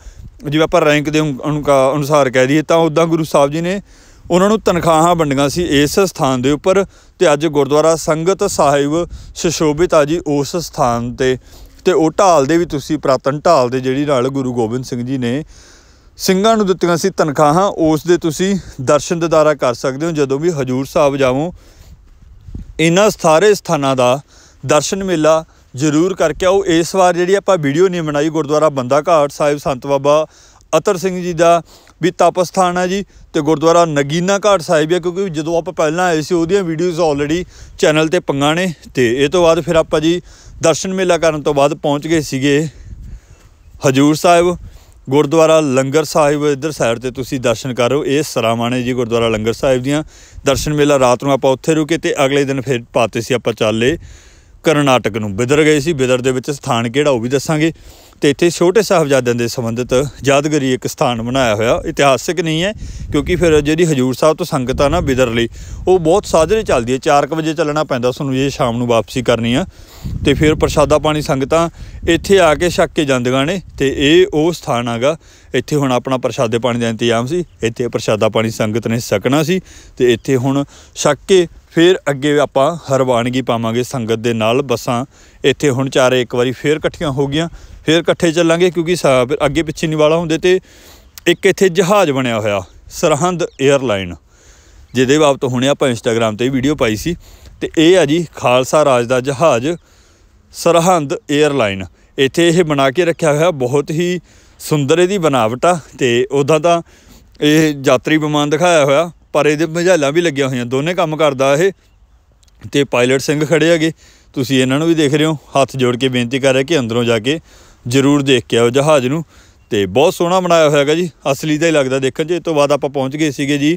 ਜਿਵੇਂ ਆਪਾਂ ਰੈਂਕ ਦੇ ਅਨੁਸਾਰ ਕਹਿ ਦਈਏ ਤਾਂ ਉਦਾਂ ਗੁਰੂ ਸਾਹਿਬ ਜੀ ਨੇ ਉਹਨਾਂ ਨੂੰ ਤਨਖਾਹਾਂ ਵੰਡੀਆਂ ਸੀ ਇਸ ਸਥਾਨ ਦੇ ਉੱਪਰ ਤੇ ਅੱਜ ਗੁਰਦੁਆਰਾ ਸੰਗਤ ਸਾਹਿਬ ਸੁਸ਼ੋਭਿਤ ਆ ਜੀ ਉਸ ਸਥਾਨ ਤੇ ਤੇ ਉਹ ਢਾਲ ਦੇ ਵੀ ਤੁਸੀਂ ਪ੍ਰਾਤਨ ਢਾਲ ਦੇ ਜਿਹੜੀ ਨਾਲ ਗੁਰੂ ਗੋਬਿੰਦ ਸਿੰਘ ਜੀ ਨੇ ਸਿੰਘਾਂ ਨੂੰ ਦਿੱਤੀਆਂ ਸੀ ਤਨਖਾਹਾਂ ਉਸ ਦੇ ਤੁਸੀਂ ਦਰਸ਼ਨ ਦਿਦਾਰਾ ਕਰ ਸਕਦੇ ਹੋ ਜਦੋਂ ਵੀ ਹਜੂਰ ਸਾਹਿਬ ਜਾਵੋ ਇਹਨਾਂ ਸਾਰੇ ਸਥਾਨਾਂ ਦਾ ਦਰਸ਼ਨ ਮੇਲਾ ਜ਼ਰੂਰ ਕਰਕੇ ਆਓ ਇਸ ਵਾਰ ਜਿਹੜੀ ਆਪਾਂ ਵੀਡੀਓ ਨਹੀਂ ਬਣਾਈ ਗੁਰਦੁਆਰਾ ਬੰਦਾ ਘਾਟ ਸਾਹਿਬ ਸੰਤ ਬਾਬਾ ਅਤਰ ਸਿੰਘ ਜੀ ਦਾ ਵੀ ਤਪਸਥਾਨ ਹੈ ਜੀ ਤੇ ਗੁਰਦੁਆਰਾ ਨਗੀਨਾ ਘਾਟ ਸਾਹਿਬ ਹੈ ਕਿਉਂਕਿ ਜਦੋਂ ਆਪਾਂ ਪਹਿਲਾਂ ਆਏ ਸੀ ਉਹਦੀਆਂ ਵੀਡੀਓਜ਼ ਆਲਰੇਡੀ ਚੈਨਲ ਤੇ ਪੰਗਾ ਨੇ ਤੇ ਇਹ ਤੋਂ ਬਾਅਦ ਫਿਰ ਆਪਾਂ ਜੀ ਦਰਸ਼ਨ ਮੇਲਾ ਕਰਨ ਤੋਂ ਬਾਅਦ ਪਹੁੰਚ ਗਏ ਸੀਗੇ ਹਜੂਰ ਸਾਹਿਬ ਗੁਰਦੁਆਰਾ ਲੰਗਰ ਸਾਹਿਬ ਇਧਰ ਸਾਈਡ ਤੇ ਤੁਸੀਂ ਦਰਸ਼ਨ ਕਰੋ ਇਹ ਸਰਾਵਾਣੇ ਜੀ ਗੁਰਦੁਆਰਾ ਲੰਗਰ ਸਾਹਿਬ ਦੀਆਂ ਦਰਸ਼ਨ ਮੇਲਾ ਰਾਤ ਨੂੰ ਆਪਾਂ ਉੱਥੇ ਰੁਕੇ ਤੇ ਅਗਲੇ ਦਿਨ ਫਿਰ ਪਾਤੇ ਸੀ ਆਪਾਂ ਚੱਲੇ ਕਰਨਾਟਕ ਨੂੰ ਬਿਦਰ ਗਏ ਸੀ ਬਿਦਰ ਦੇ ਵਿੱਚ ਸਥਾਨ ਕਿਹੜਾ ਉਹ ਵੀ ਦੱਸਾਂਗੇ ਤੇ ਇੱਥੇ ਛੋਟੇ ਸਾਹਿਬਜ਼ਾਦਿਆਂ ਦੇ ਸੰਬੰਧਿਤ ਯਾਦਗਰੀ ਇੱਕ ਸਥਾਨ ਬਣਾਇਆ ਹੋਇਆ ਇਤਿਹਾਸਿਕ ਨਹੀਂ ਹੈ ਕਿਉਂਕਿ ਫਿਰ ਜਿਹੜੀ ਹਜੂਰ ਸਾਹਿਬ ਤੋਂ ਸੰਗਤ ਆ ਨਾ ਬਿਦਰ ਲਈ ਉਹ ਬਹੁਤ ਸਾਜਰੇ ਚੱਲਦੀ ਹੈ 4 ਵਜੇ ਚੱਲਣਾ ਪੈਂਦਾ ਸਾਨੂੰ ਜੇ ਸ਼ਾਮ ਨੂੰ ਵਾਪਸੀ ਕਰਨੀ ਆ ਤੇ ਫਿਰ ਪ੍ਰਸ਼ਾਦਾ ਪਾਣੀ ਸੰਗਤਾਂ ਇੱਥੇ ਆ ਕੇ ਛੱਕ ਕੇ ਜਾਂਦੀਆਂ ਨੇ ਤੇ ਇਹ ਉਹ ਸਥਾਨ ਆਗਾ ਇੱਥੇ ਹੁਣ ਆਪਣਾ ਪ੍ਰਸ਼ਾਦੇ ਪਾਣੀ ਦਾ ਇੰਤਜ਼ਾਮ ਸੀ ਇੱਥੇ ਪ੍ਰਸ਼ਾਦਾ ਪਾਣੀ ਸੰਗਤ ਨੇ ਸਕਣਾ ਸੀ ਤੇ ਇੱਥੇ ਹੁਣ ਛੱਕ ਕੇ ਫਿਰ ਅੱਗੇ ਆਪਾਂ ਹਰਵਾਨਗੀ ਪਾਵਾਂਗੇ ਸੰਗਤ ਦੇ ਨਾਲ ਬੱਸਾਂ ਇੱਥੇ ਹੁਣ ਚਾਰੇ ਇੱਕ ਵਾਰੀ ਫੇਰ ਇਕੱਠੀਆਂ ਹੋ ਗਈਆਂ ਫੇਰ ਇਕੱਠੇ ਚੱਲਾਂਗੇ ਕਿਉਂਕਿ ਅੱਗੇ ਪਿੱਛੇ ਨਹੀਂ ਵਾਲਾ ਹੁੰਦੇ ਤੇ ਇੱਕ ਇੱਥੇ ਜਹਾਜ਼ ਬਣਿਆ ਹੋਇਆ ਸਰਹੰਦ 에ਅਰਲਾਈਨ ਜਿਹਦੇ ਬਾਬਤ ਹੁਣੇ ਆਪਾਂ ਇੰਸਟਾਗ੍ਰam ਤੇ ਵੀਡੀਓ ਪਾਈ ਸੀ ਤੇ ਇਹ ਆ ਜੀ ਖਾਲਸਾ ਰਾਜ ਦਾ ਜਹਾਜ਼ ਸਰਹੰਦ 에ਅਰਲਾਈਨ ਇੱਥੇ ਇਹ ਬਣਾ ਕੇ ਰੱਖਿਆ ਹੋਇਆ ਬਹੁਤ ਹੀ ਸੁੰਦਰ ਇਹਦੀ ਬਣਾਵਟ ਆ ਤੇ ਉਦਾਂ ਤਾਂ ਇਹ ਯਾਤਰੀ ਵਿਮਾਨ ਦਿਖਾਇਆ ਹੋਇਆ ਪਰ ਇਹਦੇ ਮਝਾਲਾਂ ਵੀ ਲੱਗੀਆਂ ਹੋਈਆਂ ਦੋਨੇ ਕੰਮ ਕਰਦਾ ਇਹ ਤੇ ਪਾਇਲਟ ਸਿੰਘ ਖੜੇ ਹੈਗੇ ਤੁਸੀਂ ਇਹਨਾਂ ਨੂੰ ਵੀ ਦੇਖ ਰਹੇ ਹੋ ਹੱਥ ਜੋੜ ਕੇ ਬੇਨਤੀ ਕਰ ਰਿਹਾ ਕਿ ਅੰਦਰੋਂ ਜਾ ਕੇ ਜ਼ਰੂਰ ਦੇਖ ਕੇ ਆਓ ਜਹਾਜ਼ ਨੂੰ ਤੇ ਬਹੁਤ ਸੋਹਣਾ ਬਣਾਇਆ ਹੋਇਆ ਹੈਗਾ ਜੀ ਅਸਲੀ ਦਾ ਹੀ ਲੱਗਦਾ ਦੇਖਣ ਜੇ ਇਹ ਤੋਂ ਬਾਅਦ ਆਪਾਂ ਪਹੁੰਚ ਗਏ ਸੀਗੇ ਜੀ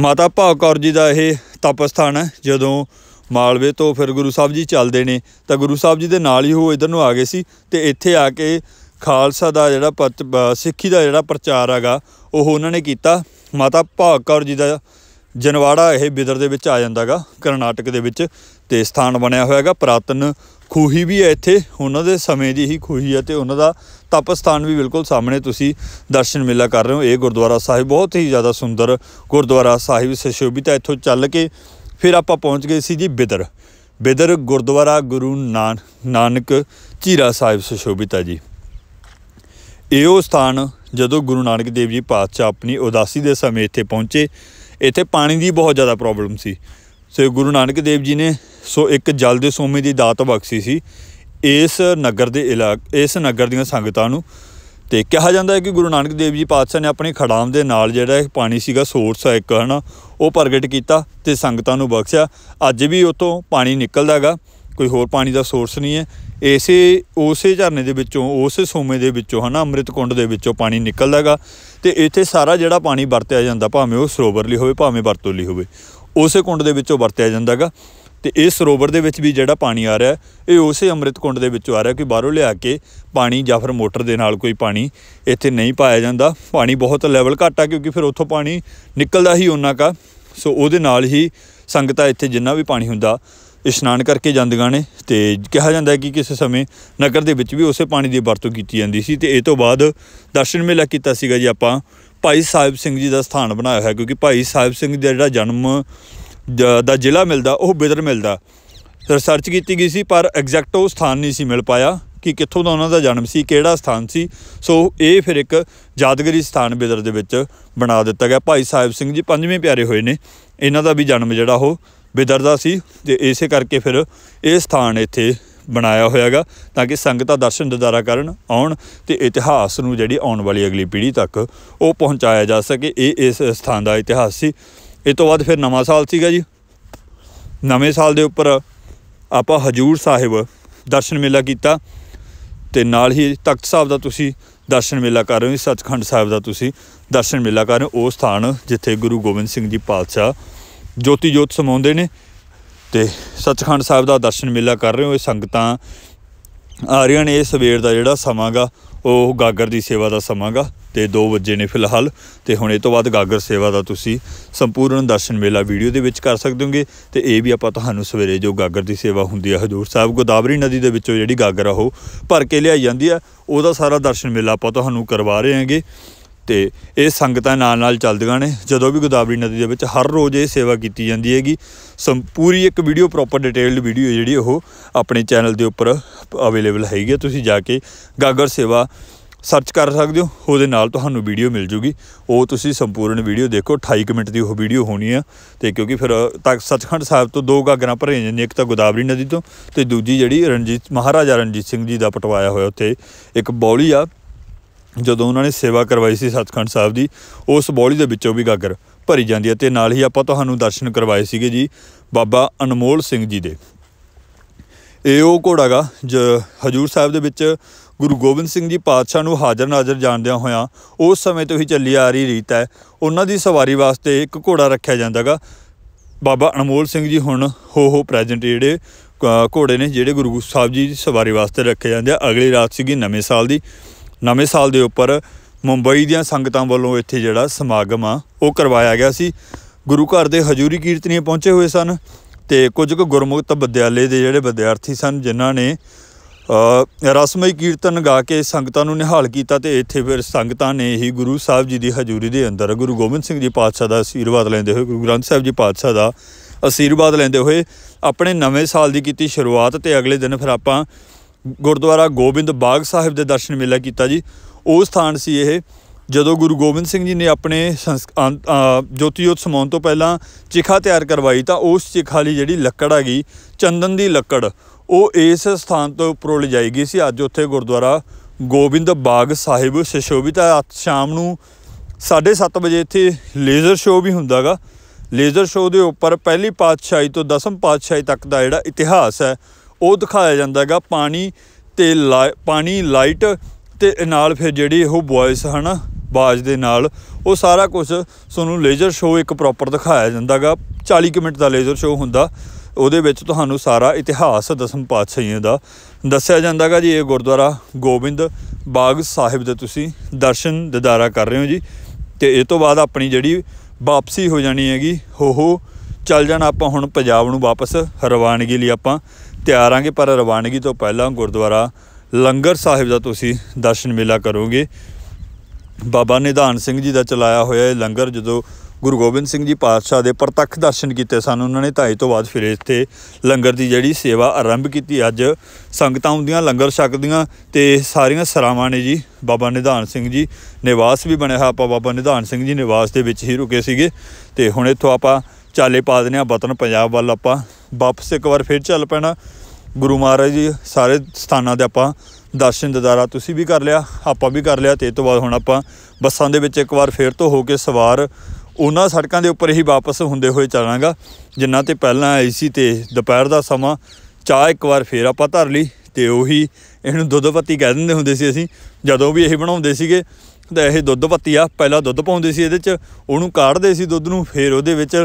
ਮਾਤਾ ਭਾਗ ਕੌਰ ਜੀ ਦਾ ਇਹ ਤਪ ਸਥਾਨ ਹੈ ਜਦੋਂ ਮਾਲਵੇ ਤੋਂ ਫਿਰ ਗੁਰੂ ਸਾਹਿਬ ਜੀ ਚੱਲਦੇ ਨੇ ਤਾਂ ਗੁਰੂ ਸਾਹਿਬ ਜੀ ਦੇ ਨਾਲ ਹੀ ਉਹ ਇਧਰ ਨੂੰ ਆ ਗਏ ਸੀ ਤੇ ਇੱਥੇ ਆ ਕੇ ਖਾਲਸਾ ਦਾ ਜਿਹੜਾ ਸਿੱਖੀ ਦਾ ਜਿਹੜਾ ਪ੍ਰਚਾਰ ਹੈਗਾ ਉਹ ਉਹਨਾਂ ਨੇ ਕੀਤਾ ਮਾਤਾ ਭਾਗ ਕੌਰ ਜੀ ਦਾ ਜਨਵਾੜਾ ਇਹ ਬਿਦਰ ਦੇ ਵਿੱਚ ਆ ਜਾਂਦਾਗਾ ਕਰਨਾਟਕ ਦੇ ਵਿੱਚ ਤੇ ਸਥਾਨ ਬਣਿਆ ਹੋਇਆਗਾ ਪ੍ਰਾਤਨ ਖੂਹੀ ਵੀ ਹੈ ਇੱਥੇ ਉਹਨਾਂ ਦੇ ਸਮੇਂ ਦੀ ਹੀ ਖੂਹੀ ਹੈ ਤੇ ਉਹਨਾਂ ਦਾ ਤਪ ਸਥਾਨ ਵੀ ਬਿਲਕੁਲ ਸਾਹਮਣੇ ਤੁਸੀਂ ਦਰਸ਼ਨ ਮੇਲਾ ਕਰ ਰਹੇ ਹੋ ਇਹ ਗੁਰਦੁਆਰਾ ਸਾਹਿਬ ਬਹੁਤ ਹੀ ਜ਼ਿਆਦਾ ਸੁੰਦਰ ਗੁਰਦੁਆਰਾ ਸਾਹਿਬ ਸੁਸ਼ੋਭਿਤ ਹੈ ਇੱਥੋਂ ਚੱਲ ਕੇ ਫਿਰ ਆਪਾਂ ਪਹੁੰਚ ਗਏ ਸੀ ਜੀ ਬਿਦਰ ਬਿਦਰ ਗੁਰਦੁਆਰਾ ਗੁਰੂ ਨਾਨਕ ਚੀਰਾ ਸਾਹਿਬ ਸੁਸ਼ੋਭਿਤ ਹੈ ਜੀ ਇਹ ਉਹ ਸਥਾਨ ਜਦੋਂ ਗੁਰੂ ਨਾਨਕ ਦੇਵ ਜੀ ਪਾਤਸ਼ਾਹ ਆਪਣੀ ਉਦਾਸੀ ਦੇ ਸਮੇਂ ਇੱਥੇ ਪਹੁੰਚੇ ਇੱਥੇ ਪਾਣੀ ਦੀ ਬਹੁਤ ਜ਼ਿਆਦਾ ਪ੍ਰੋਬਲਮ ਸੀ ਸੋ ਗੁਰੂ ਨਾਨਕ ਦੇਵ ਜੀ ਨੇ ਸੋ ਇੱਕ ਜਲ ਦੇ ਸੋਮੇ ਦੀ ਦਾਤ ਬਖਸ਼ੀ ਸੀ ਇਸ ਨਗਰ ਦੇ ਇਲਾਕੇ ਇਸ ਨਗਰ ਦੀਆਂ ਸੰਗਤਾਂ ਨੂੰ ਤੇ ਕਿਹਾ ਜਾਂਦਾ ਹੈ ਕਿ ਗੁਰੂ ਨਾਨਕ ਦੇਵ ਜੀ ਪਾਤਸ਼ਾਹ ਨੇ ਆਪਣੇ ਖੜਾਮ ਦੇ ਨਾਲ ਜਿਹੜਾ ਪਾਣੀ ਸੀਗਾ ਸੋਰਸ ਹੈ ਇੱਕ ਹਨਾ ਉਹ ਪ੍ਰਗਟ ਕੀਤਾ ਤੇ ਸੰਗਤਾਂ ਨੂੰ ਬਖਸ਼ਿਆ ਅੱਜ ਵੀ ਉਤੋਂ ਪਾਣੀ ਨਿਕਲਦਾਗਾ ਕੋਈ ਹੋਰ ਪਾਣੀ ਦਾ ਸੋਰਸ ਨਹੀਂ ਹੈ ਇਸੇ ਉਸੇ ਝਰਨੇ ਦੇ ਵਿੱਚੋਂ ਉਸੇ ਸੋਮੇ ਦੇ ਵਿੱਚੋਂ ਹਨਾ ਅੰਮ੍ਰਿਤ ਕੁੰਡ ਦੇ ਵਿੱਚੋਂ ਪਾਣੀ ਨਿਕਲਦਾਗਾ ਤੇ ਇੱਥੇ ਸਾਰਾ ਜਿਹੜਾ ਪਾਣੀ ਵਰਤਿਆ ਜਾਂਦਾ ਭਾਵੇਂ ਉਹ ਸਰੋਵਰ ਲਈ ਹੋਵੇ ਭਾਵੇਂ ਵਰਤੋਂ ਲਈ ਹੋਵੇ ਉਸੇ ਕੁੰਡ ਦੇ ਵਿੱਚੋਂ ਵਰਤਿਆ ਜਾਂਦਾਗਾ ਤੇ ਇਸ ਸਰੋਵਰ ਦੇ ਵਿੱਚ ਵੀ ਜਿਹੜਾ ਪਾਣੀ ਆ ਰਿਹਾ ਇਹ ਉਸੇ ਅੰਮ੍ਰਿਤ ਕੁੰਡ ਦੇ ਵਿੱਚੋਂ ਆ ਰਿਹਾ ਕਿ ਬਾਹਰੋਂ ਲਿਆ ਕੇ ਪਾਣੀ ਜਾਂ ਫਿਰ ਮੋਟਰ ਦੇ ਨਾਲ ਕੋਈ ਪਾਣੀ ਇੱਥੇ ਨਹੀਂ ਪਾਇਆ ਜਾਂਦਾ ਪਾਣੀ ਬਹੁਤ ਲੈਵਲ ਘੱਟ ਆ ਕਿਉਂਕਿ ਫਿਰ ਉੱਥੋਂ ਪਾਣੀ ਨਿਕਲਦਾ ਹੀ ਉਹਨਾਂ ਕਾ ਸੋ ਉਹਦੇ ਨਾਲ ਹੀ ਸੰਗਤਾਂ ਇੱਥੇ ਜਿੰਨਾ ਵੀ ਪਾਣੀ ਹੁੰਦਾ ਇਸ਼ਨਾਨ ਕਰਕੇ ਜਾਂਦੀਆਂ ਨੇ ਤੇ ਕਿਹਾ ਜਾਂਦਾ ਹੈ ਕਿ ਕਿਸੇ ਸਮੇਂ ਨਗਰ ਦੇ ਵਿੱਚ ਵੀ ਉਸੇ ਪਾਣੀ ਦੀ ਵਰਤੋਂ ਕੀਤੀ ਜਾਂਦੀ ਸੀ ਤੇ ਇਹ ਤੋਂ ਬਾਅਦ ਦਰਸ਼ਨ ਮੇਲਾ ਕੀਤਾ ਸੀਗਾ ਜੀ ਆਪਾਂ ਭਾਈ ਸਾਹਿਬ ਸਿੰਘ ਜੀ ਦਾ ਸਥਾਨ ਬਣਾਇਆ ਹੋਇਆ ਕਿਉਂਕਿ ਭਾਈ ਸਾਹਿਬ ਸਿੰਘ ਦਾ ਜਿਹੜਾ ਜਨਮ ਦਾ ਜ਼ਿਲ੍ਹਾ ਮਿਲਦਾ ਉਹ ਬਿਦਰ ਮਿਲਦਾ ਰਿਸਰਚ ਕੀਤੀ ਗਈ ਸੀ ਪਰ ਐਗਜ਼ੈਕਟ ਉਹ ਸਥਾਨ ਨਹੀਂ ਸੀ ਮਿਲ ਪਾਇਆ ਕਿ ਕਿੱਥੋਂ ਦਾ ਉਹਨਾਂ ਦਾ ਜਨਮ ਸੀ ਕਿਹੜਾ ਸਥਾਨ ਸੀ ਸੋ ਇਹ ਫਿਰ ਇੱਕ ਯਾਦਗਰੀ ਸਥਾਨ ਬਿਦਰ ਦੇ ਵਿੱਚ ਬਣਾ ਦਿੱਤਾ ਗਿਆ ਭਾਈ ਸਾਹਿਬ ਸਿੰਘ ਜੀ ਪੰਜਵੇਂ ਪਿਆਰੇ ਹੋਏ ਨੇ ਇਹਨਾਂ ਦਾ ਵੀ ਜਨਮ ਜਿਹੜਾ ਉਹ ਬਿਦਰ ਦਾ ਸੀ ਤੇ ਇਸੇ ਕਰਕੇ ਫਿਰ ਇਹ ਸਥਾਨ ਇੱਥੇ ਬਣਾਇਆ ਹੋਇਆਗਾ ਤਾਂ ਕਿ ਸੰਗਤਾਂ ਦਰਸ਼ਨ ਦਦਾਰਾ ਕਰਨ ਆਉਣ ਤੇ ਇਤਿਹਾਸ ਨੂੰ ਜਿਹੜੀ ਆਉਣ ਵਾਲੀ ਅਗਲੀ ਪੀੜ੍ਹੀ ਤੱਕ ਉਹ ਪਹੁੰਚਾਇਆ ਜਾ ਸਕੇ ਇਹ ਇਸ ਸਥਾਨ ਦਾ ਇਤਿਹਾਸ ਸੀ ਇਹ ਤੋਂ ਬਾਅਦ ਫਿਰ ਨਵਾਂ ਸਾਲ ਸੀਗਾ ਜੀ ਨਵੇਂ ਸਾਲ ਦੇ ਉੱਪਰ ਆਪਾਂ ਹਜੂਰ ਸਾਹਿਬ ਦਰਸ਼ਨ ਮੇਲਾ ਕੀਤਾ ਤੇ ਨਾਲ ਹੀ ਤਖਤ ਸਾਹਿਬ ਦਾ ਤੁਸੀਂ ਦਰਸ਼ਨ ਮੇਲਾ ਕਰ ਰਹੇ ਹੋ ਸਤਖੰਡ ਸਾਹਿਬ ਦਾ ਤੁਸੀਂ ਦਰਸ਼ਨ ਮੇਲਾ ਕਰ ਰਹੇ ਹੋ ਉਹ ਸਥਾਨ ਜਿੱਥੇ ਗੁਰੂ ਗੋਬਿੰਦ ਸਿੰਘ ਜੀ ਪਾਤਸ਼ਾਹ ਜੋਤੀ ਜੋਤ ਸਮਾਉਂਦੇ ਨੇ ਤੇ ਸਤਖੰਡ ਸਾਹਿਬ ਦਾ ਦਰਸ਼ਨ ਮੇਲਾ ਕਰ ਰਹੇ ਹੋ ਇਹ ਸੰਗਤਾਂ ਆ ਰਹੀਆਂ ਨੇ ਇਹ ਸਵੇਰ ਦਾ ਜਿਹੜਾ ਸਮਾਂਗਾ ਉਹ ਗਾਗਰ ਦੀ ਸੇਵਾ ਦਾ ਸਮਾਂਗਾ ਤੇ 2 ਵਜੇ ਨੇ ਫਿਲਹਾਲ ਤੇ ਹੁਣ ਇਹ ਤੋਂ ਬਾਅਦ ਗਾਗਰ ਸੇਵਾ ਦਾ ਤੁਸੀਂ ਸੰਪੂਰਨ ਦਰਸ਼ਨ ਮੇਲਾ ਵੀਡੀਓ ਦੇ ਵਿੱਚ ਕਰ ਸਕਦੇ ਹੋਗੇ ਤੇ ਇਹ ਵੀ ਆਪਾਂ ਤੁਹਾਨੂੰ ਸਵੇਰੇ ਜੋ ਗਾਗਰ ਦੀ ਸੇਵਾ ਹੁੰਦੀ ਹੈ ਹਜੂਰ ਸਾਹਿਬ ਗੋਦਾਵਰੀ ਨਦੀ ਦੇ ਵਿੱਚੋਂ ਜਿਹੜੀ ਗਾਗਰ ਆ ਉਹ ਭਰ ਕੇ ਲਿਆਈ ਜਾਂਦੀ ਆ ਉਹਦਾ ਸਾਰਾ ਦਰਸ਼ਨ ਮੇਲਾ ਆਪਾਂ ਤੁਹਾਨੂੰ ਕਰਵਾ ਰਹੇ ਹਾਂਗੇ ਤੇ ਇਹ ਸੰਗਤਾਂ ਨਾਲ ਨਾਲ ਚੱਲਦੀਆਂ ਨੇ ਜਦੋਂ ਵੀ ਗੋਦਾਵਰੀ ਨਦੀ ਦੇ ਵਿੱਚ ਹਰ ਰੋਜ਼ ਇਹ ਸੇਵਾ ਕੀਤੀ ਜਾਂਦੀ ਹੈਗੀ ਪੂਰੀ ਇੱਕ ਵੀਡੀਓ ਪ੍ਰੋਪਰ ਡਿਟੇਲਡ ਵੀਡੀਓ ਜਿਹੜੀ ਉਹ ਆਪਣੇ ਚੈਨਲ ਦੇ ਉੱਪਰ ਅਵੇਲੇਬਲ ਹੈਗੀ ਤੁਸੀਂ ਜਾ ਕੇ ਗਾਗਰ ਸੇਵਾ ਸਰਚ ਕਰ ਸਕਦੇ ਹੋ ਉਹਦੇ ਨਾਲ ਤੁਹਾਨੂੰ ਵੀਡੀਓ ਮਿਲ ਜੂਗੀ ਉਹ ਤੁਸੀਂ ਸੰਪੂਰਨ ਵੀਡੀਓ ਦੇਖੋ 28 ਮਿੰਟ ਦੀ ਉਹ ਵੀਡੀਓ ਹੋਣੀ ਆ ਤੇ ਕਿਉਂਕਿ ਫਿਰ ਤੱਕ ਸੱਚਖੰਡ ਸਾਹਿਬ ਤੋਂ ਦੋ ਗਾਗਰਾਂ ਜਾਂਦੇ ਨੇ ਇੱਕ ਤਾਂ ਗੋਦਾਵਰੀ ਨਦੀ ਤੋਂ ਤੇ ਦੂਜੀ ਜਿਹੜੀ ਰਣਜੀਤ ਮਹਾਰਾਜਾ ਰਣਜੀਤ ਸਿੰਘ ਜੀ ਦਾ ਪਟਵਾਇਆ ਹੋਇਆ ਉੱਥੇ ਇੱਕ ਬੌਲੀ ਆ ਜਦੋਂ ਉਹਨਾਂ ਨੇ ਸੇਵਾ ਕਰਵਾਈ ਸੀ ਸਤਖੰਡ ਸਾਹਿਬ ਦੀ ਉਸ ਬੋਲੀ ਦੇ ਵਿੱਚੋਂ ਵੀ ਗਾਗਰ ਭਰੀ ਜਾਂਦੀ ਹੈ ਤੇ ਨਾਲ ਹੀ ਆਪਾਂ ਤੁਹਾਨੂੰ ਦਰਸ਼ਨ ਕਰਵਾਏ ਸੀਗੇ ਜੀ ਬਾਬਾ ਅਨਮੋਲ ਸਿੰਘ ਜੀ ਦੇ ਇਹ ਉਹ ਘੋੜਾਗਾ ਜ ਹਜੂਰ ਸਾਹਿਬ ਦੇ ਵਿੱਚ ਗੁਰੂ ਗੋਬਿੰਦ ਸਿੰਘ ਜੀ ਪਾਤਸ਼ਾਹ ਨੂੰ ਹਾਜ਼ਰ ਨਾਜ਼ਰ ਜਾਣਦਿਆਂ ਹੋਇਆਂ ਉਸ ਸਮੇਂ ਤੋਂ ਹੀ ਚੱਲੀ ਆ ਰਹੀ ਰੀਤ ਹੈ ਉਹਨਾਂ ਦੀ ਸਵਾਰੀ ਵਾਸਤੇ ਇੱਕ ਘੋੜਾ ਰੱਖਿਆ ਜਾਂਦਾਗਾ ਬਾਬਾ ਅਨਮੋਲ ਸਿੰਘ ਜੀ ਹੁਣ ਹੋ ਹੋ ਪ੍ਰੈਜ਼ੈਂਟ ਜਿਹੜੇ ਘੋੜੇ ਨੇ ਜਿਹੜੇ ਗੁਰੂ ਸਾਹਿਬ ਜੀ ਦੀ ਸਵਾਰੀ ਵਾਸਤੇ ਰੱਖੇ ਜਾਂਦੇ ਆ ਅਗਲੀ ਰਾਤ ਸੀਗੀ ਨਵੇਂ ਸਾਲ ਦੀ ਨਵੇਂ ਸਾਲ ਦੇ ਉੱਪਰ ਮੁੰਬਈ ਦੀਆਂ ਸੰਗਤਾਂ ਵੱਲੋਂ ਇੱਥੇ ਜਿਹੜਾ ਸਮਾਗਮ ਆ ਉਹ ਕਰਵਾਇਆ ਗਿਆ ਸੀ ਗੁਰੂ ਘਰ ਦੇ ਹਜ਼ੂਰੀ ਕੀਰਤਨੀਆਂ ਪਹੁੰਚੇ ਹੋਏ ਸਨ ਤੇ ਕੁਝ ਕੁ ਗੁਰਮੁਖਤ ਵਿਦਿਆਲੇ ਦੇ ਜਿਹੜੇ ਵਿਦਿਆਰਥੀ ਸਨ ਜਿਨ੍ਹਾਂ ਨੇ ਰਸਮਈ ਕੀਰਤਨ ਗਾ ਕੇ ਸੰਗਤਾਂ ਨੂੰ ਨਿਹਾਲ ਕੀਤਾ ਤੇ ਇੱਥੇ ਫਿਰ ਸੰਗਤਾਂ ਨੇ ਹੀ ਗੁਰੂ ਸਾਹਿਬ ਜੀ ਦੀ ਹਜ਼ੂਰੀ ਦੇ ਅੰਦਰ ਗੁਰੂ ਗੋਬਿੰਦ ਸਿੰਘ ਜੀ ਪਾਤਸ਼ਾਹ ਦਾ ਅਸੀਰਵਾਦ ਲੈਂਦੇ ਹੋਏ ਗੁਰੂ ਗ੍ਰੰਥ ਸਾਹਿਬ ਜੀ ਪਾਤਸ਼ਾਹ ਦਾ ਅਸੀਰਵਾਦ ਲੈਂਦੇ ਹੋਏ ਆਪਣੇ ਨਵੇਂ ਸਾਲ ਦੀ ਕੀਤੀ ਸ਼ੁਰੂਆਤ ਤੇ ਅਗਲੇ ਦਿਨ ਫਿਰ ਆਪਾਂ ਗੁਰਦੁਆਰਾ ਗੋਬਿੰਦ ਬਾਗ ਸਾਹਿਬ ਦੇ ਦਰਸ਼ਨ ਮੇਲਾ ਕੀਤਾ ਜੀ ਉਹ ਸਥਾਨ ਸੀ ਇਹ ਜਦੋਂ ਗੁਰੂ ਗੋਬਿੰਦ ਸਿੰਘ ਜੀ ਨੇ ਆਪਣੇ ਜੋਤੀਯੋਤ ਸਮਾਉਣ ਤੋਂ ਪਹਿਲਾਂ ਚਿਖਾ ਤਿਆਰ ਕਰਵਾਈ ਤਾਂ ਉਸ ਚਿਖਾ ਲਈ ਜਿਹੜੀ ਲੱਕੜ ਆ ਗਈ ਚੰਦਨ ਦੀ ਲੱਕੜ ਉਹ ਇਸ ਸਥਾਨ ਤੋਂ ਉੱਪਰੋਂ ਲਿਜਾਈ ਗਈ ਸੀ ਅੱਜ ਉੱਥੇ ਗੁਰਦੁਆਰਾ ਗੋਬਿੰਦ ਬਾਗ ਸਾਹਿਬ ਸੁਸ਼ੋਭਿਤ ਹੈ ਸ਼ਾਮ ਨੂੰ 7:30 ਵਜੇ ਇੱਥੇ ਲੇਜ਼ਰ ਸ਼ੋਅ ਵੀ ਹੁੰਦਾਗਾ ਲੇਜ਼ਰ ਸ਼ੋਅ ਦੇ ਉੱਪਰ ਪਹਿਲੀ ਪਾਤਸ਼ਾਹੀ ਤੋਂ ਦਸਮ ਪਾਤਸ਼ਾਹੀ ਤੱਕ ਦਾ ਜਿਹੜਾ ਇਤਿਹਾਸ ਹੈ ਉਹ ਦਿਖਾਇਆ ਜਾਂਦਾ ਹੈਗਾ ਪਾਣੀ ਤੇ ਪਾਣੀ ਲਾਈਟ ਤੇ ਨਾਲ ਫਿਰ ਜਿਹੜੀ ਉਹ ਵੌਇਸ ਹਨਾ ਬਾਜ ਦੇ ਨਾਲ ਉਹ ਸਾਰਾ ਕੁਝ ਤੁਹਾਨੂੰ ਲੇਜ਼ਰ ਸ਼ੋਅ ਇੱਕ ਪ੍ਰੋਪਰ ਦਿਖਾਇਆ ਜਾਂਦਾਗਾ 40 ਕਿ ਮਿੰਟ ਦਾ ਲੇਜ਼ਰ ਸ਼ੋਅ ਹੁੰਦਾ ਉਹਦੇ ਵਿੱਚ ਤੁਹਾਨੂੰ ਸਾਰਾ ਇਤਿਹਾਸ ਦਸਮ ਪਾਤਸ਼ਾਹੀਆਂ ਦਾ ਦੱਸਿਆ ਜਾਂਦਾਗਾ ਜੀ ਇਹ ਗੁਰਦੁਆਰਾ ਗੋਬਿੰਦ ਬਾਗ ਸਾਹਿਬ ਦੇ ਤੁਸੀਂ ਦਰਸ਼ਨ ਦਿਦਾਰਾ ਕਰ ਰਹੇ ਹੋ ਜੀ ਤੇ ਇਹ ਤੋਂ ਬਾਅਦ ਆਪਣੀ ਜਿਹੜੀ ਵਾਪਸੀ ਹੋ ਜਾਣੀ ਹੈਗੀ ਹੋ ਹੋ ਚੱਲ ਜਾਣਾ ਆਪਾਂ ਹੁਣ ਪੰਜਾਬ ਨੂੰ ਵਾਪਸ ਰਵਾਨਗੀ ਲਈ ਆਪਾਂ ਤਿਆਰ ਆਂਗੇ ਪਰ ਰਵਾਨਗੀ ਤੋਂ ਪਹਿਲਾਂ ਗੁਰਦੁਆਰਾ ਲੰਗਰ ਸਾਹਿਬ ਦਾ ਤੁਸੀਂ ਦਰਸ਼ਨ ਮੇਲਾ ਕਰੋਗੇ ਬਾਬਾ ਨਿਧਾਨ ਸਿੰਘ ਜੀ ਦਾ ਚਲਾਇਆ ਹੋਇਆ ਇਹ ਲੰਗਰ ਜਦੋਂ ਗੁਰੂ ਗੋਬਿੰਦ ਸਿੰਘ ਜੀ ਪਾਤਸ਼ਾਹ ਦੇ ਪ੍ਰਤੱਖ ਦਰਸ਼ਨ ਕੀਤੇ ਸਨ ਉਹਨਾਂ ਨੇ ਧਾਈ ਤੋਂ ਬਾਅਦ ਫਿਰ ਇੱਥੇ ਲੰਗਰ ਦੀ ਜਿਹੜੀ ਸੇਵਾ ਆਰੰਭ ਕੀਤੀ ਅੱਜ ਸੰਗਤਾਂ ਹੁੰਦੀਆਂ ਲੰਗਰ ਛਕਦੀਆਂ ਤੇ ਸਾਰੀਆਂ ਸਰਾਵਾਂ ਨੇ ਜੀ ਬਾਬਾ ਨਿਧਾਨ ਸਿੰਘ ਜੀ ਨਿਵਾਸ ਵੀ ਬਣਿਆ ਹੋਇਆ ਆਪਾਂ ਬਾਬਾ ਨਿਧਾਨ ਸਿੰਘ ਜੀ ਨਿਵਾਸ ਦੇ ਵਿੱਚ ਹੀ ਰੁਕੇ ਸੀਗੇ ਤੇ ਹੁਣ ਇੱਥੋਂ ਆਪਾਂ ਚਾਲੇ ਪਾ ਦਨੇ ਆ ਵਤਨ ਪੰਜਾਬ ਵੱਲ ਆਪਾਂ ਵਾਪਸ ਇੱਕ ਵਾਰ ਫਿਰ ਚੱਲ ਪੈਣਾ ਗੁਰੂ ਮਹਾਰਾਜ ਜੀ ਸਾਰੇ ਸਥਾਨਾਂ ਦੇ ਆਪਾਂ ਦਰਸ਼ਨ ਦਿਦਾਰਾ ਤੁਸੀਂ ਵੀ ਕਰ ਲਿਆ ਆਪਾਂ ਵੀ ਕਰ ਲਿਆ ਤੇ ਇਸ ਤੋਂ ਬਾਅਦ ਹੁਣ ਆਪਾਂ ਬੱਸਾਂ ਦੇ ਵਿੱਚ ਇੱਕ ਵਾਰ ਫੇਰ ਤੋਂ ਹੋ ਕੇ ਸਵਾਰ ਉਹਨਾਂ ਸੜਕਾਂ ਦੇ ਉੱਪਰ ਹੀ ਵਾਪਸ ਹੁੰਦੇ ਹੋਏ ਚੱਲਾਂਗਾ ਜਿੰਨਾ ਤੇ ਪਹਿਲਾਂ ਆਈ ਸੀ ਤੇ ਦੁਪਹਿਰ ਦਾ ਸਮਾਂ ਚਾਹ ਇੱਕ ਵਾਰ ਫੇਰ ਆਪਾਂ ਧਰ ਲਈ ਤੇ ਉਹੀ ਇਹਨੂੰ ਦੁੱਧਪੱਤੀ ਕਹਿ ਦਿੰਦੇ ਹੁੰਦੇ ਸੀ ਅਸੀਂ ਜਦੋਂ ਵੀ ਇਹ ਬਣਾਉਂਦੇ ਸੀਗੇ ਇਹ ਦੁੱਧ ਪੱਤੀ ਆ ਪਹਿਲਾਂ ਦੁੱਧ ਪਾਉਂਦੇ ਸੀ ਇਹਦੇ 'ਚ ਉਹਨੂੰ ਕਾੜਦੇ ਸੀ ਦੁੱਧ ਨੂੰ ਫੇਰ ਉਹਦੇ ਵਿੱਚ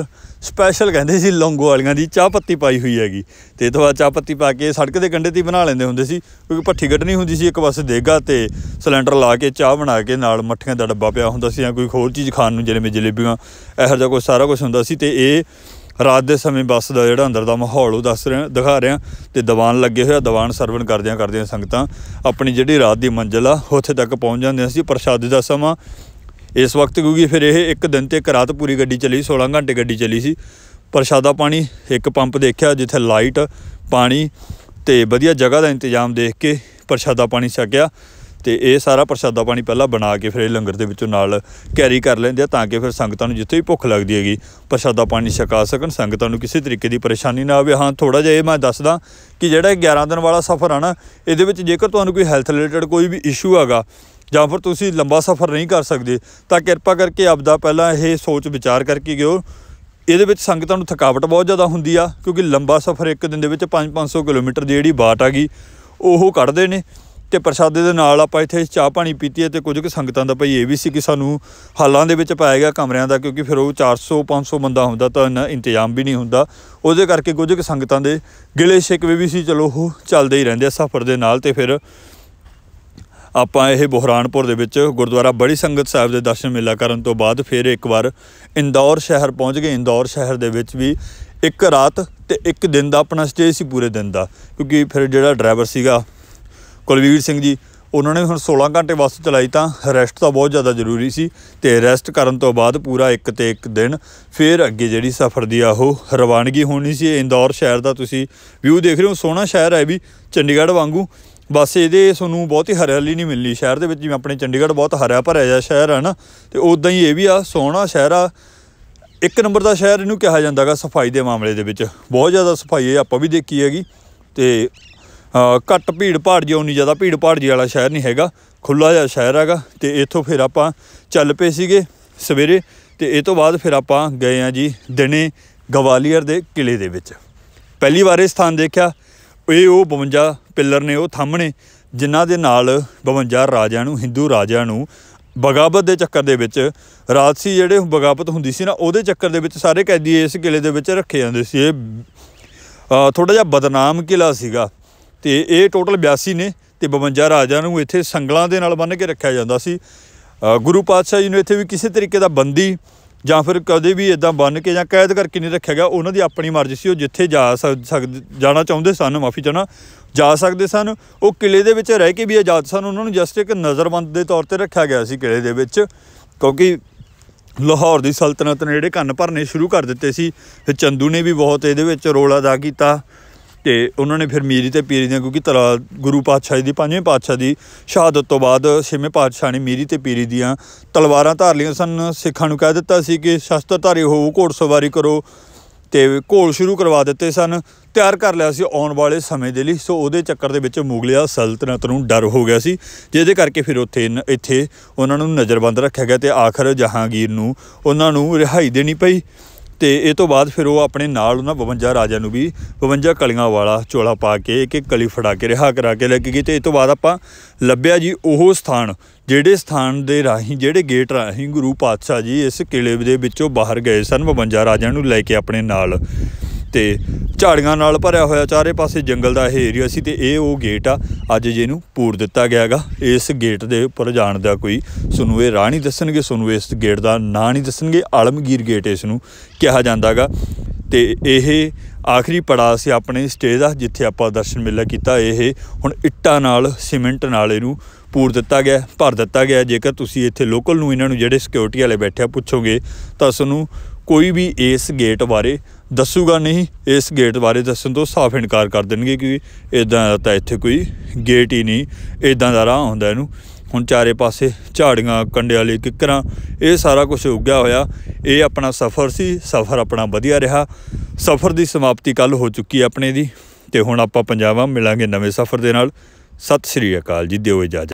ਸਪੈਸ਼ਲ ਕਹਿੰਦੇ ਸੀ ਲੌਂਗੋ ਵਾਲੀਆਂ ਦੀ ਚਾਹ ਪੱਤੀ ਪਾਈ ਹੋਈ ਹੈਗੀ ਤੇ ਤੋਂ ਬਾਅਦ ਚਾਹ ਪੱਤੀ ਪਾ ਕੇ ਸੜਕ ਦੇ ਕੰਢੇ ਤੇ ਬਣਾ ਲੈਂਦੇ ਹੁੰਦੇ ਸੀ ਕਿਉਂਕਿ ਭੱਠੀ ਕੱਢਣੀ ਹੁੰਦੀ ਸੀ ਇੱਕ ਪਾਸੇ ਦੇਗਾ ਤੇ ਸਿਲੰਡਰ ਲਾ ਕੇ ਚਾਹ ਬਣਾ ਕੇ ਨਾਲ ਮੱਠੀਆਂ ਦਾ ਡੱਬਾ ਪਿਆ ਹੁੰਦਾ ਸੀ ਜਾਂ ਕੋਈ ਹੋਰ ਚੀਜ਼ ਖਾਣ ਨੂੰ ਜਿਵੇਂ ਜਲੇਬੀਆਂ ਇਹੋ ਜਿਹਾ ਕੋਈ ਸਾਰਾ ਕੁਝ ਹੁੰਦਾ ਸੀ ਤੇ ਇਹ ਰਾਤ ਦੇ ਸਮੇਂ ਬੱਸ ਦਾ ਜਿਹੜਾ ਅੰਦਰ ਦਾ ਮਾਹੌਲ ਉਹ ਦੱਸ ਰਿਹਾ ਦਿਖਾ ਰਿਹਾ ਤੇ ਦੀਵਾਨ ਲੱਗੇ ਹੋਇਆ ਦੀਵਾਨ ਸਰਵਣ ਕਰਦਿਆਂ ਕਰਦਿਆਂ ਸੰਗਤਾਂ ਆਪਣੀ ਜਿਹੜੀ ਰਾਤ ਦੀ ਮੰਜ਼ਿਲ ਆ ਉੱਥੇ ਤੱਕ ਪਹੁੰਚ ਜਾਂਦੇ ਸੀ ਪ੍ਰਸ਼ਾਦ ਦਾ ਸਮਾਂ ਇਸ ਵਕਤ ਕਿਉਂਕਿ ਫਿਰ ਇਹ ਇੱਕ ਦਿਨ ਤੇ ਇੱਕ ਰਾਤ ਪੂਰੀ ਗੱਡੀ ਚੱਲੀ 16 ਘੰਟੇ ਗੱਡੀ ਚੱਲੀ ਸੀ ਪ੍ਰਸ਼ਾਦਾ ਪਾਣੀ ਇੱਕ ਪੰਪ ਦੇਖਿਆ ਜਿੱਥੇ ਲਾਈਟ ਪਾਣੀ ਤੇ ਵਧੀਆ ਜਗ੍ਹਾ ਦਾ ਇੰਤਜ਼ਾਮ ਦੇਖ ਕੇ ਪ੍ਰਸ਼ਾਦਾ ਪਾਣੀ ਛਕਿਆ ਤੇ ਇਹ ਸਾਰਾ ਪ੍ਰਸ਼ਾਦਾ ਪਾਣੀ ਪਹਿਲਾਂ ਬਣਾ ਕੇ ਫਿਰ ਇਹ ਲੰਗਰ ਦੇ ਵਿੱਚੋਂ ਨਾਲ ਕੈਰੀ ਕਰ ਲੈਂਦੇ ਆ ਤਾਂ ਕਿ ਫਿਰ ਸੰਗਤਾਂ ਨੂੰ ਜਿੱਥੇ ਵੀ ਭੁੱਖ ਲੱਗਦੀ ਹੈਗੀ ਪ੍ਰਸ਼ਾਦਾ ਪਾਣੀ ਛਕਾ ਸਕਣ ਸੰਗਤਾਂ ਨੂੰ ਕਿਸੇ ਤਰੀਕੇ ਦੀ ਪਰੇਸ਼ਾਨੀ ਨਾ ਆਵੇ ਹਾਂ ਥੋੜਾ ਜਿਹਾ ਇਹ ਮੈਂ ਦੱਸਦਾ ਕਿ ਜਿਹੜਾ 11 ਦਿਨ ਵਾਲਾ ਸਫ਼ਰ ਆ ਨਾ ਇਹਦੇ ਵਿੱਚ ਜੇਕਰ ਤੁਹਾਨੂੰ ਕੋਈ ਹੈਲਥ ਰਿਲੇਟਡ ਕੋਈ ਵੀ ਇਸ਼ੂ ਹੈਗਾ ਜਾਂ ਫਿਰ ਤੁਸੀਂ ਲੰਬਾ ਸਫ਼ਰ ਨਹੀਂ ਕਰ ਸਕਦੇ ਤਾਂ ਕਿਰਪਾ ਕਰਕੇ ਆਪਦਾ ਪਹਿਲਾਂ ਇਹ ਸੋਚ ਵਿਚਾਰ ਕਰਕੇ ਗਿਓ ਇਹਦੇ ਵਿੱਚ ਸੰਗਤਾਂ ਨੂੰ ਥਕਾਵਟ ਬਹੁਤ ਜ਼ਿਆਦਾ ਹੁੰਦੀ ਆ ਕਿਉਂਕਿ ਲੰਬਾ ਸਫ਼ਰ ਇੱਕ ਦਿਨ ਦੇ ਵਿੱਚ 5-500 ਕਿਲੋਮੀਟਰ ਦੀ ਜਿਹੜੀ ਬਾਟ ਆ ਗਈ ਉਹ ਕੱਢਦੇ ਨੇ ਤੇ ਪ੍ਰਸ਼ਾਦੇ ਦੇ ਨਾਲ ਆਪਾਂ ਇੱਥੇ ਚਾਹ ਪਾਣੀ ਪੀਤੀ ਤੇ ਕੁਝ ਕੁ ਸੰਗਤਾਂ ਦਾ ਭਾਈ ਇਹ ਵੀ ਸੀ ਕਿ ਸਾਨੂੰ ਹਾਲਾਂ ਦੇ ਵਿੱਚ ਪਾਇਆ ਗਿਆ ਕਮਰਿਆਂ ਦਾ ਕਿਉਂਕਿ ਫਿਰ ਉਹ 400 500 ਬੰਦਾ ਹੁੰਦਾ ਤਾਂ ਇਹਨਾਂ ਇੰਤਜ਼ਾਮ ਵੀ ਨਹੀਂ ਹੁੰਦਾ ਉਹਦੇ ਕਰਕੇ ਕੁਝ ਕੁ ਸੰਗਤਾਂ ਦੇ ਗਿਲੇ ਸ਼ਿਕਵੇ ਵੀ ਸੀ ਚਲੋ ਉਹ ਚੱਲਦੇ ਹੀ ਰਹਿੰਦੇ ਆ ਸਫ਼ਰ ਦੇ ਨਾਲ ਤੇ ਫਿਰ ਆਪਾਂ ਇਹ ਬੁਹਰਾਨਪੁਰ ਦੇ ਵਿੱਚ ਗੁਰਦੁਆਰਾ ਬੜੀ ਸੰਗਤ ਸਾਹਿਬ ਦੇ ਦਰਸ਼ਨ ਮੇਲਾ ਕਰਨ ਤੋਂ ਬਾਅਦ ਫਿਰ ਇੱਕ ਵਾਰ ਇੰਦੌਰ ਸ਼ਹਿਰ ਪਹੁੰਚ ਗਏ ਇੰਦੌਰ ਸ਼ਹਿਰ ਦੇ ਵਿੱਚ ਵੀ ਇੱਕ ਰਾਤ ਤੇ ਇੱਕ ਦਿਨ ਦਾ ਆਪਣਾ ਸਟੇ ਸੀ ਪੂਰੇ ਦਿਨ ਦਾ ਕਿਉਂਕਿ ਫਿਰ ਜਿਹੜਾ ਡਰਾਈਵਰ ਸੀਗਾ ਕੁਲਵੀਰ ਸਿੰਘ ਜੀ ਉਹਨਾਂ ਨੇ ਹੁਣ 16 ਘੰਟੇ ਵਾਸਤੇ ਚਲਾਈ ਤਾਂ ਰੈਸਟ ਤਾਂ ਬਹੁਤ ਜ਼ਿਆਦਾ ਜ਼ਰੂਰੀ ਸੀ ਤੇ ਰੈਸਟ ਕਰਨ ਤੋਂ ਬਾਅਦ ਪੂਰਾ ਇੱਕ ਤੇ ਇੱਕ ਦਿਨ ਫੇਰ ਅੱਗੇ ਜਿਹੜੀ ਸਫ਼ਰ ਦੀ ਆ ਉਹ ਰਵਾਨਗੀ ਹੋਣੀ ਸੀ ਇੰਦੌਰ ਸ਼ਹਿਰ ਦਾ ਤੁਸੀਂ ਵਿਊ ਦੇਖ ਰਹੇ ਹੋ ਸੋਹਣਾ ਸ਼ਹਿਰ ਹੈ ਵੀ ਚੰਡੀਗੜ੍ਹ ਵਾਂਗੂ ਬਸ ਇਹਦੇ ਤੁਹਾਨੂੰ ਬਹੁਤੀ ਹਰਿਆਲੀ ਨਹੀਂ ਮਿਲਣੀ ਸ਼ਹਿਰ ਦੇ ਵਿੱਚ ਜਿਵੇਂ ਆਪਣੇ ਚੰਡੀਗੜ੍ਹ ਬਹੁਤ ਹਰਿਆ ਭਰਿਆ ਜਿਹਾ ਸ਼ਹਿਰ ਹੈ ਨਾ ਤੇ ਉਦਾਂ ਹੀ ਇਹ ਵੀ ਆ ਸੋਹਣਾ ਸ਼ਹਿਰ ਆ ਇੱਕ ਨੰਬਰ ਦਾ ਸ਼ਹਿਰ ਇਹਨੂੰ ਕਿਹਾ ਜਾਂਦਾਗਾ ਸਫਾਈ ਦੇ ਮਾਮਲੇ ਦੇ ਵਿੱਚ ਬਹੁਤ ਜ਼ਿਆਦਾ ਸਫਾਈ ਹੈ ਆਪਾਂ ਵੀ ਦੇਖੀ ਹੈਗੀ ਤੇ ਘੱਟ ਭੀੜ ਭਾੜ ਜਿਉਂ ਉਨੀ ਜ਼ਿਆਦਾ ਭੀੜ ਭਾੜ ਜਿਹਾ ਵਾਲਾ ਸ਼ਹਿਰ ਨਹੀਂ ਹੈਗਾ ਖੁੱਲਾ ਜਿਹਾ ਸ਼ਹਿਰ ਹੈਗਾ ਤੇ ਇੱਥੋਂ ਫਿਰ ਆਪਾਂ ਚੱਲ ਪਏ ਸੀਗੇ ਸਵੇਰੇ ਤੇ ਇਹ ਤੋਂ ਬਾਅਦ ਫਿਰ ਆਪਾਂ ਗਏ ਆ ਜੀ ਦਿਨੇ ਗਵਾਲੀਅਰ ਦੇ ਕਿਲੇ ਦੇ ਵਿੱਚ ਪਹਿਲੀ ਵਾਰ ਇਹ ਸਥਾਨ ਦੇਖਿਆ ਇਹ ਉਹ 52 ਪਿੱਲਰ ਨੇ ਉਹ ਥੰਮਣੇ ਜਿਨ੍ਹਾਂ ਦੇ ਨਾਲ 52 ਰਾਜਿਆਂ ਨੂੰ ਹਿੰਦੂ ਰਾਜਿਆਂ ਨੂੰ ਬਗਾਵਤ ਦੇ ਚੱਕਰ ਦੇ ਵਿੱਚ ਰਾਜਸੀ ਜਿਹੜੇ ਬਗਾਵਤ ਹੁੰਦੀ ਸੀ ਨਾ ਉਹਦੇ ਚੱਕਰ ਦੇ ਵਿੱਚ ਸਾਰੇ ਕੈਦੀ ਇਸ ਕਿਲੇ ਦੇ ਵਿੱਚ ਰੱਖੇ ਜਾਂਦੇ ਸੀ ਇਹ ਥੋੜਾ ਜਿਹਾ ਬਦਨਾਮ ਕਿਲਾ ਸੀਗਾ ਤੇ ਇਹ ਟੋਟਲ 82 ਨੇ ਤੇ 52 ਰਾਜਾ ਨੂੰ ਇੱਥੇ ਸੰਗਲਾਂ ਦੇ ਨਾਲ ਬੰਨ ਕੇ ਰੱਖਿਆ ਜਾਂਦਾ ਸੀ ਗੁਰੂ ਪਾਤਸ਼ਾਹ ਜੀ ਨੂੰ ਇੱਥੇ ਵੀ ਕਿਸੇ ਤਰੀਕੇ ਦਾ ਬੰਦੀ ਜਾਂ ਫਿਰ ਕਦੇ ਵੀ ਇਦਾਂ ਬੰਨ ਕੇ ਜਾਂ ਕੈਦ ਕਰਕੇ ਨਹੀਂ ਰੱਖਿਆ ਗਿਆ ਉਹਨਾਂ ਦੀ ਆਪਣੀ ਮਰਜ਼ੀ ਸੀ ਉਹ ਜਿੱਥੇ ਜਾ ਸਕਦੇ ਜਾਣਾ ਚਾਹੁੰਦੇ ਸਨ ਮਾਫੀ ਚਾਹਣਾ ਜਾ ਸਕਦੇ ਸਨ ਉਹ ਕਿਲੇ ਦੇ ਵਿੱਚ ਰਹਿ ਕੇ ਵੀ ਆਜ਼ਾਦ ਸਨ ਉਹਨਾਂ ਨੂੰ ਜਸਟ ਇੱਕ ਨਜ਼ਰਬੰਦ ਦੇ ਤੌਰ ਤੇ ਰੱਖਿਆ ਗਿਆ ਸੀ ਕਿਲੇ ਦੇ ਵਿੱਚ ਕਿਉਂਕਿ ਲਾਹੌਰ ਦੀ ਸਲਤਨਤ ਨੇ ਜਿਹੜੇ ਕੰਨ ਭਰਨੇ ਸ਼ੁਰੂ ਕਰ ਦਿੱਤੇ ਸੀ ਫਿਰ ਚੰਦੂ ਨੇ ਵੀ ਬਹੁਤ ਇਹਦੇ ਵਿੱਚ ਰੋਲ ਅਦਾ ਕੀਤਾ ਤੇ ਉਹਨਾਂ ਨੇ ਫਿਰ ਮੀਰੀ ਤੇ ਪੀਰੀ ਦੀਆਂ ਕਿਉਂਕਿ ਤਰਾ ਗੁਰੂ ਪਾਤਸ਼ਾਹ ਦੀ ਪੰਜਵੇਂ ਪਾਤਸ਼ਾਹ ਦੀ ਸ਼ਹਾਦਤ ਤੋਂ ਬਾਅਦ ਛੇਵੇਂ ਪਾਤਸ਼ਾਹ ਨੇ ਮੀਰੀ ਤੇ ਪੀਰੀ ਦੀਆਂ ਤਲਵਾਰਾਂ ਧਾਰ ਲਈਆਂ ਸਨ ਸਿੱਖਾਂ ਨੂੰ ਕਹਿ ਦਿੱਤਾ ਸੀ ਕਿ ਸ਼ਸਤਰ ਧਾਰੀ ਹੋਵੋ ਘੋੜ ਸਵਾਰੀ ਕਰੋ ਤੇ ਘੋਲ ਸ਼ੁਰੂ ਕਰਵਾ ਦਿੱਤੇ ਸਨ ਤਿਆਰ ਕਰ ਲਿਆ ਸੀ ਆਉਣ ਵਾਲੇ ਸਮੇਂ ਦੇ ਲਈ ਸੋ ਉਹਦੇ ਚੱਕਰ ਦੇ ਵਿੱਚ ਮੁਗਲਿਆ ਸਲਤਨਤ ਨੂੰ ਡਰ ਹੋ ਗਿਆ ਸੀ ਜਿਹਦੇ ਕਰਕੇ ਫਿਰ ਉੱਥੇ ਇੱਥੇ ਉਹਨਾਂ ਨੂੰ ਨਜ਼ਰਬੰਦ ਰੱਖਿਆ ਗਿਆ ਤੇ ਆਖਰ ਜਹਾਂਗੀਰ ਨੂੰ ਉਹਨਾਂ ਨੂੰ ਰਿਹਾਈ ਦੇਣੀ ਪਈ ਤੇ ਇਹ ਤੋਂ ਬਾਅਦ ਫਿਰ ਉਹ ਆਪਣੇ ਨਾਲ ਉਹਨਾਂ 52 ਰਾਜਿਆਂ ਨੂੰ ਵੀ 52 ਕਲੀਆਂ ਵਾਲਾ ਚੋਲਾ ਪਾ ਕੇ ਇੱਕ ਇੱਕ ਕਲੀ ਫੜਾ ਕੇ ਰਿਹਾ ਕਰਾ ਕੇ ਲੈ ਕੇ ਗਏ ਤੇ ਇਹ ਤੋਂ ਬਾਅਦ ਆਪਾਂ ਲੱਭਿਆ ਜੀ ਉਹ ਸਥਾਨ ਜਿਹੜੇ ਸਥਾਨ ਦੇ ਰਾਹੀਂ ਜਿਹੜੇ ਗੇਟ ਰਾਹੀਂ ਗੁਰੂ ਪਾਤਸ਼ਾਹ ਜੀ ਇਸ ਕਿਲੇ ਦੇ ਵਿੱਚੋਂ ਬਾਹਰ ਗਏ ਸਨ 52 ਰਾਜਿਆਂ ਨੂੰ ਲੈ ਕੇ ਆਪਣੇ ਨਾਲ ਤੇ ਝਾੜੀਆਂ ਨਾਲ ਭਰਿਆ ਹੋਇਆ ਚਾਰੇ ਪਾਸੇ ਜੰਗਲ ਦਾ ਇਹ ਏਰੀਆ ਸੀ ਤੇ ਇਹ ਉਹ ਗੇਟ ਆ ਅੱਜ ਜਿਹਨੂੰ ਪੂਰ ਦਿੱਤਾ ਗਿਆਗਾ ਇਸ ਗੇਟ ਦੇ ਉੱਪਰ ਜਾਣ ਦਾ ਕੋਈ ਤੁਹਾਨੂੰ ਇਹ ਰਾਹ ਨਹੀਂ ਦੱਸਣਗੇ ਤੁਹਾਨੂੰ ਇਸ ਗੇਟ ਦਾ ਨਾਂ ਨਹੀਂ ਦੱਸਣਗੇ ਆਲਮਗੀਰ ਗੇਟ ਇਸ ਨੂੰ ਕਿਹਾ ਜਾਂਦਾਗਾ ਤੇ ਇਹ ਆਖਰੀ ਪੜਾਅ ਸੀ ਆਪਣੇ ਸਟੇਜ ਦਾ ਜਿੱਥੇ ਆਪਾਂ ਦਰਸ਼ਨ ਮੇਲਾ ਕੀਤਾ ਇਹ ਹੁਣ ਇੱਟਾਂ ਨਾਲ ਸੀਮੈਂਟ ਨਾਲ ਇਹਨੂੰ ਪੂਰ ਦਿੱਤਾ ਗਿਆ ਭਰ ਦਿੱਤਾ ਗਿਆ ਜੇਕਰ ਤੁਸੀਂ ਇੱਥੇ ਲੋਕਲ ਨੂੰ ਇਹਨਾਂ ਨੂੰ ਜਿਹੜੇ ਸਿਕਿਉਰਿਟੀ ਵਾਲੇ ਬੈਠੇ ਆ ਪੁੱਛੋਗੇ ਤਾਂ ਤੁਹਾਨੂੰ ਕੋਈ ਵੀ ਇਸ ਗੇਟ ਬਾਰੇ ਦੱਸੂਗਾ ਨਹੀਂ ਇਸ ਗੇਟ ਬਾਰੇ ਦੱਸਣ ਤੋਂ ਸਾਫ਼ ਇਨਕਾਰ ਕਰ ਦੇਣਗੇ ਕਿ ਇਦਾਂ ਦਾ ਤਾਂ ਇੱਥੇ ਕੋਈ ਗੇਟ ਹੀ ਨਹੀਂ ਇਦਾਂ ਦਾ ਰਾਹ ਹੁੰਦਾ ਇਹਨੂੰ ਹੁਣ ਚਾਰੇ ਪਾਸੇ ਝਾੜੀਆਂ ਕੰਡੇ ਵਾਲੇ ਕਿਕਰਾਂ ਇਹ ਸਾਰਾ ਕੁਝ ਉੱਗਿਆ ਹੋਇਆ ਇਹ ਆਪਣਾ ਸਫ਼ਰ ਸੀ ਸਫ਼ਰ ਆਪਣਾ ਵਧੀਆ ਰਿਹਾ ਸਫ਼ਰ ਦੀ ਸਮਾਪਤੀ ਕੱਲ ਹੋ ਚੁੱਕੀ ਆਪਣੇ ਦੀ ਤੇ ਹੁਣ ਆਪਾਂ ਪੰਜਾਬਾਂ ਮਿਲਾਂਗੇ ਨਵੇਂ ਸਫ਼ਰ ਦੇ ਨਾਲ ਸਤਿ ਸ੍ਰੀ ਅਕਾਲ ਜੀ ਦਿਓ ਇਜਾਜ਼ਤ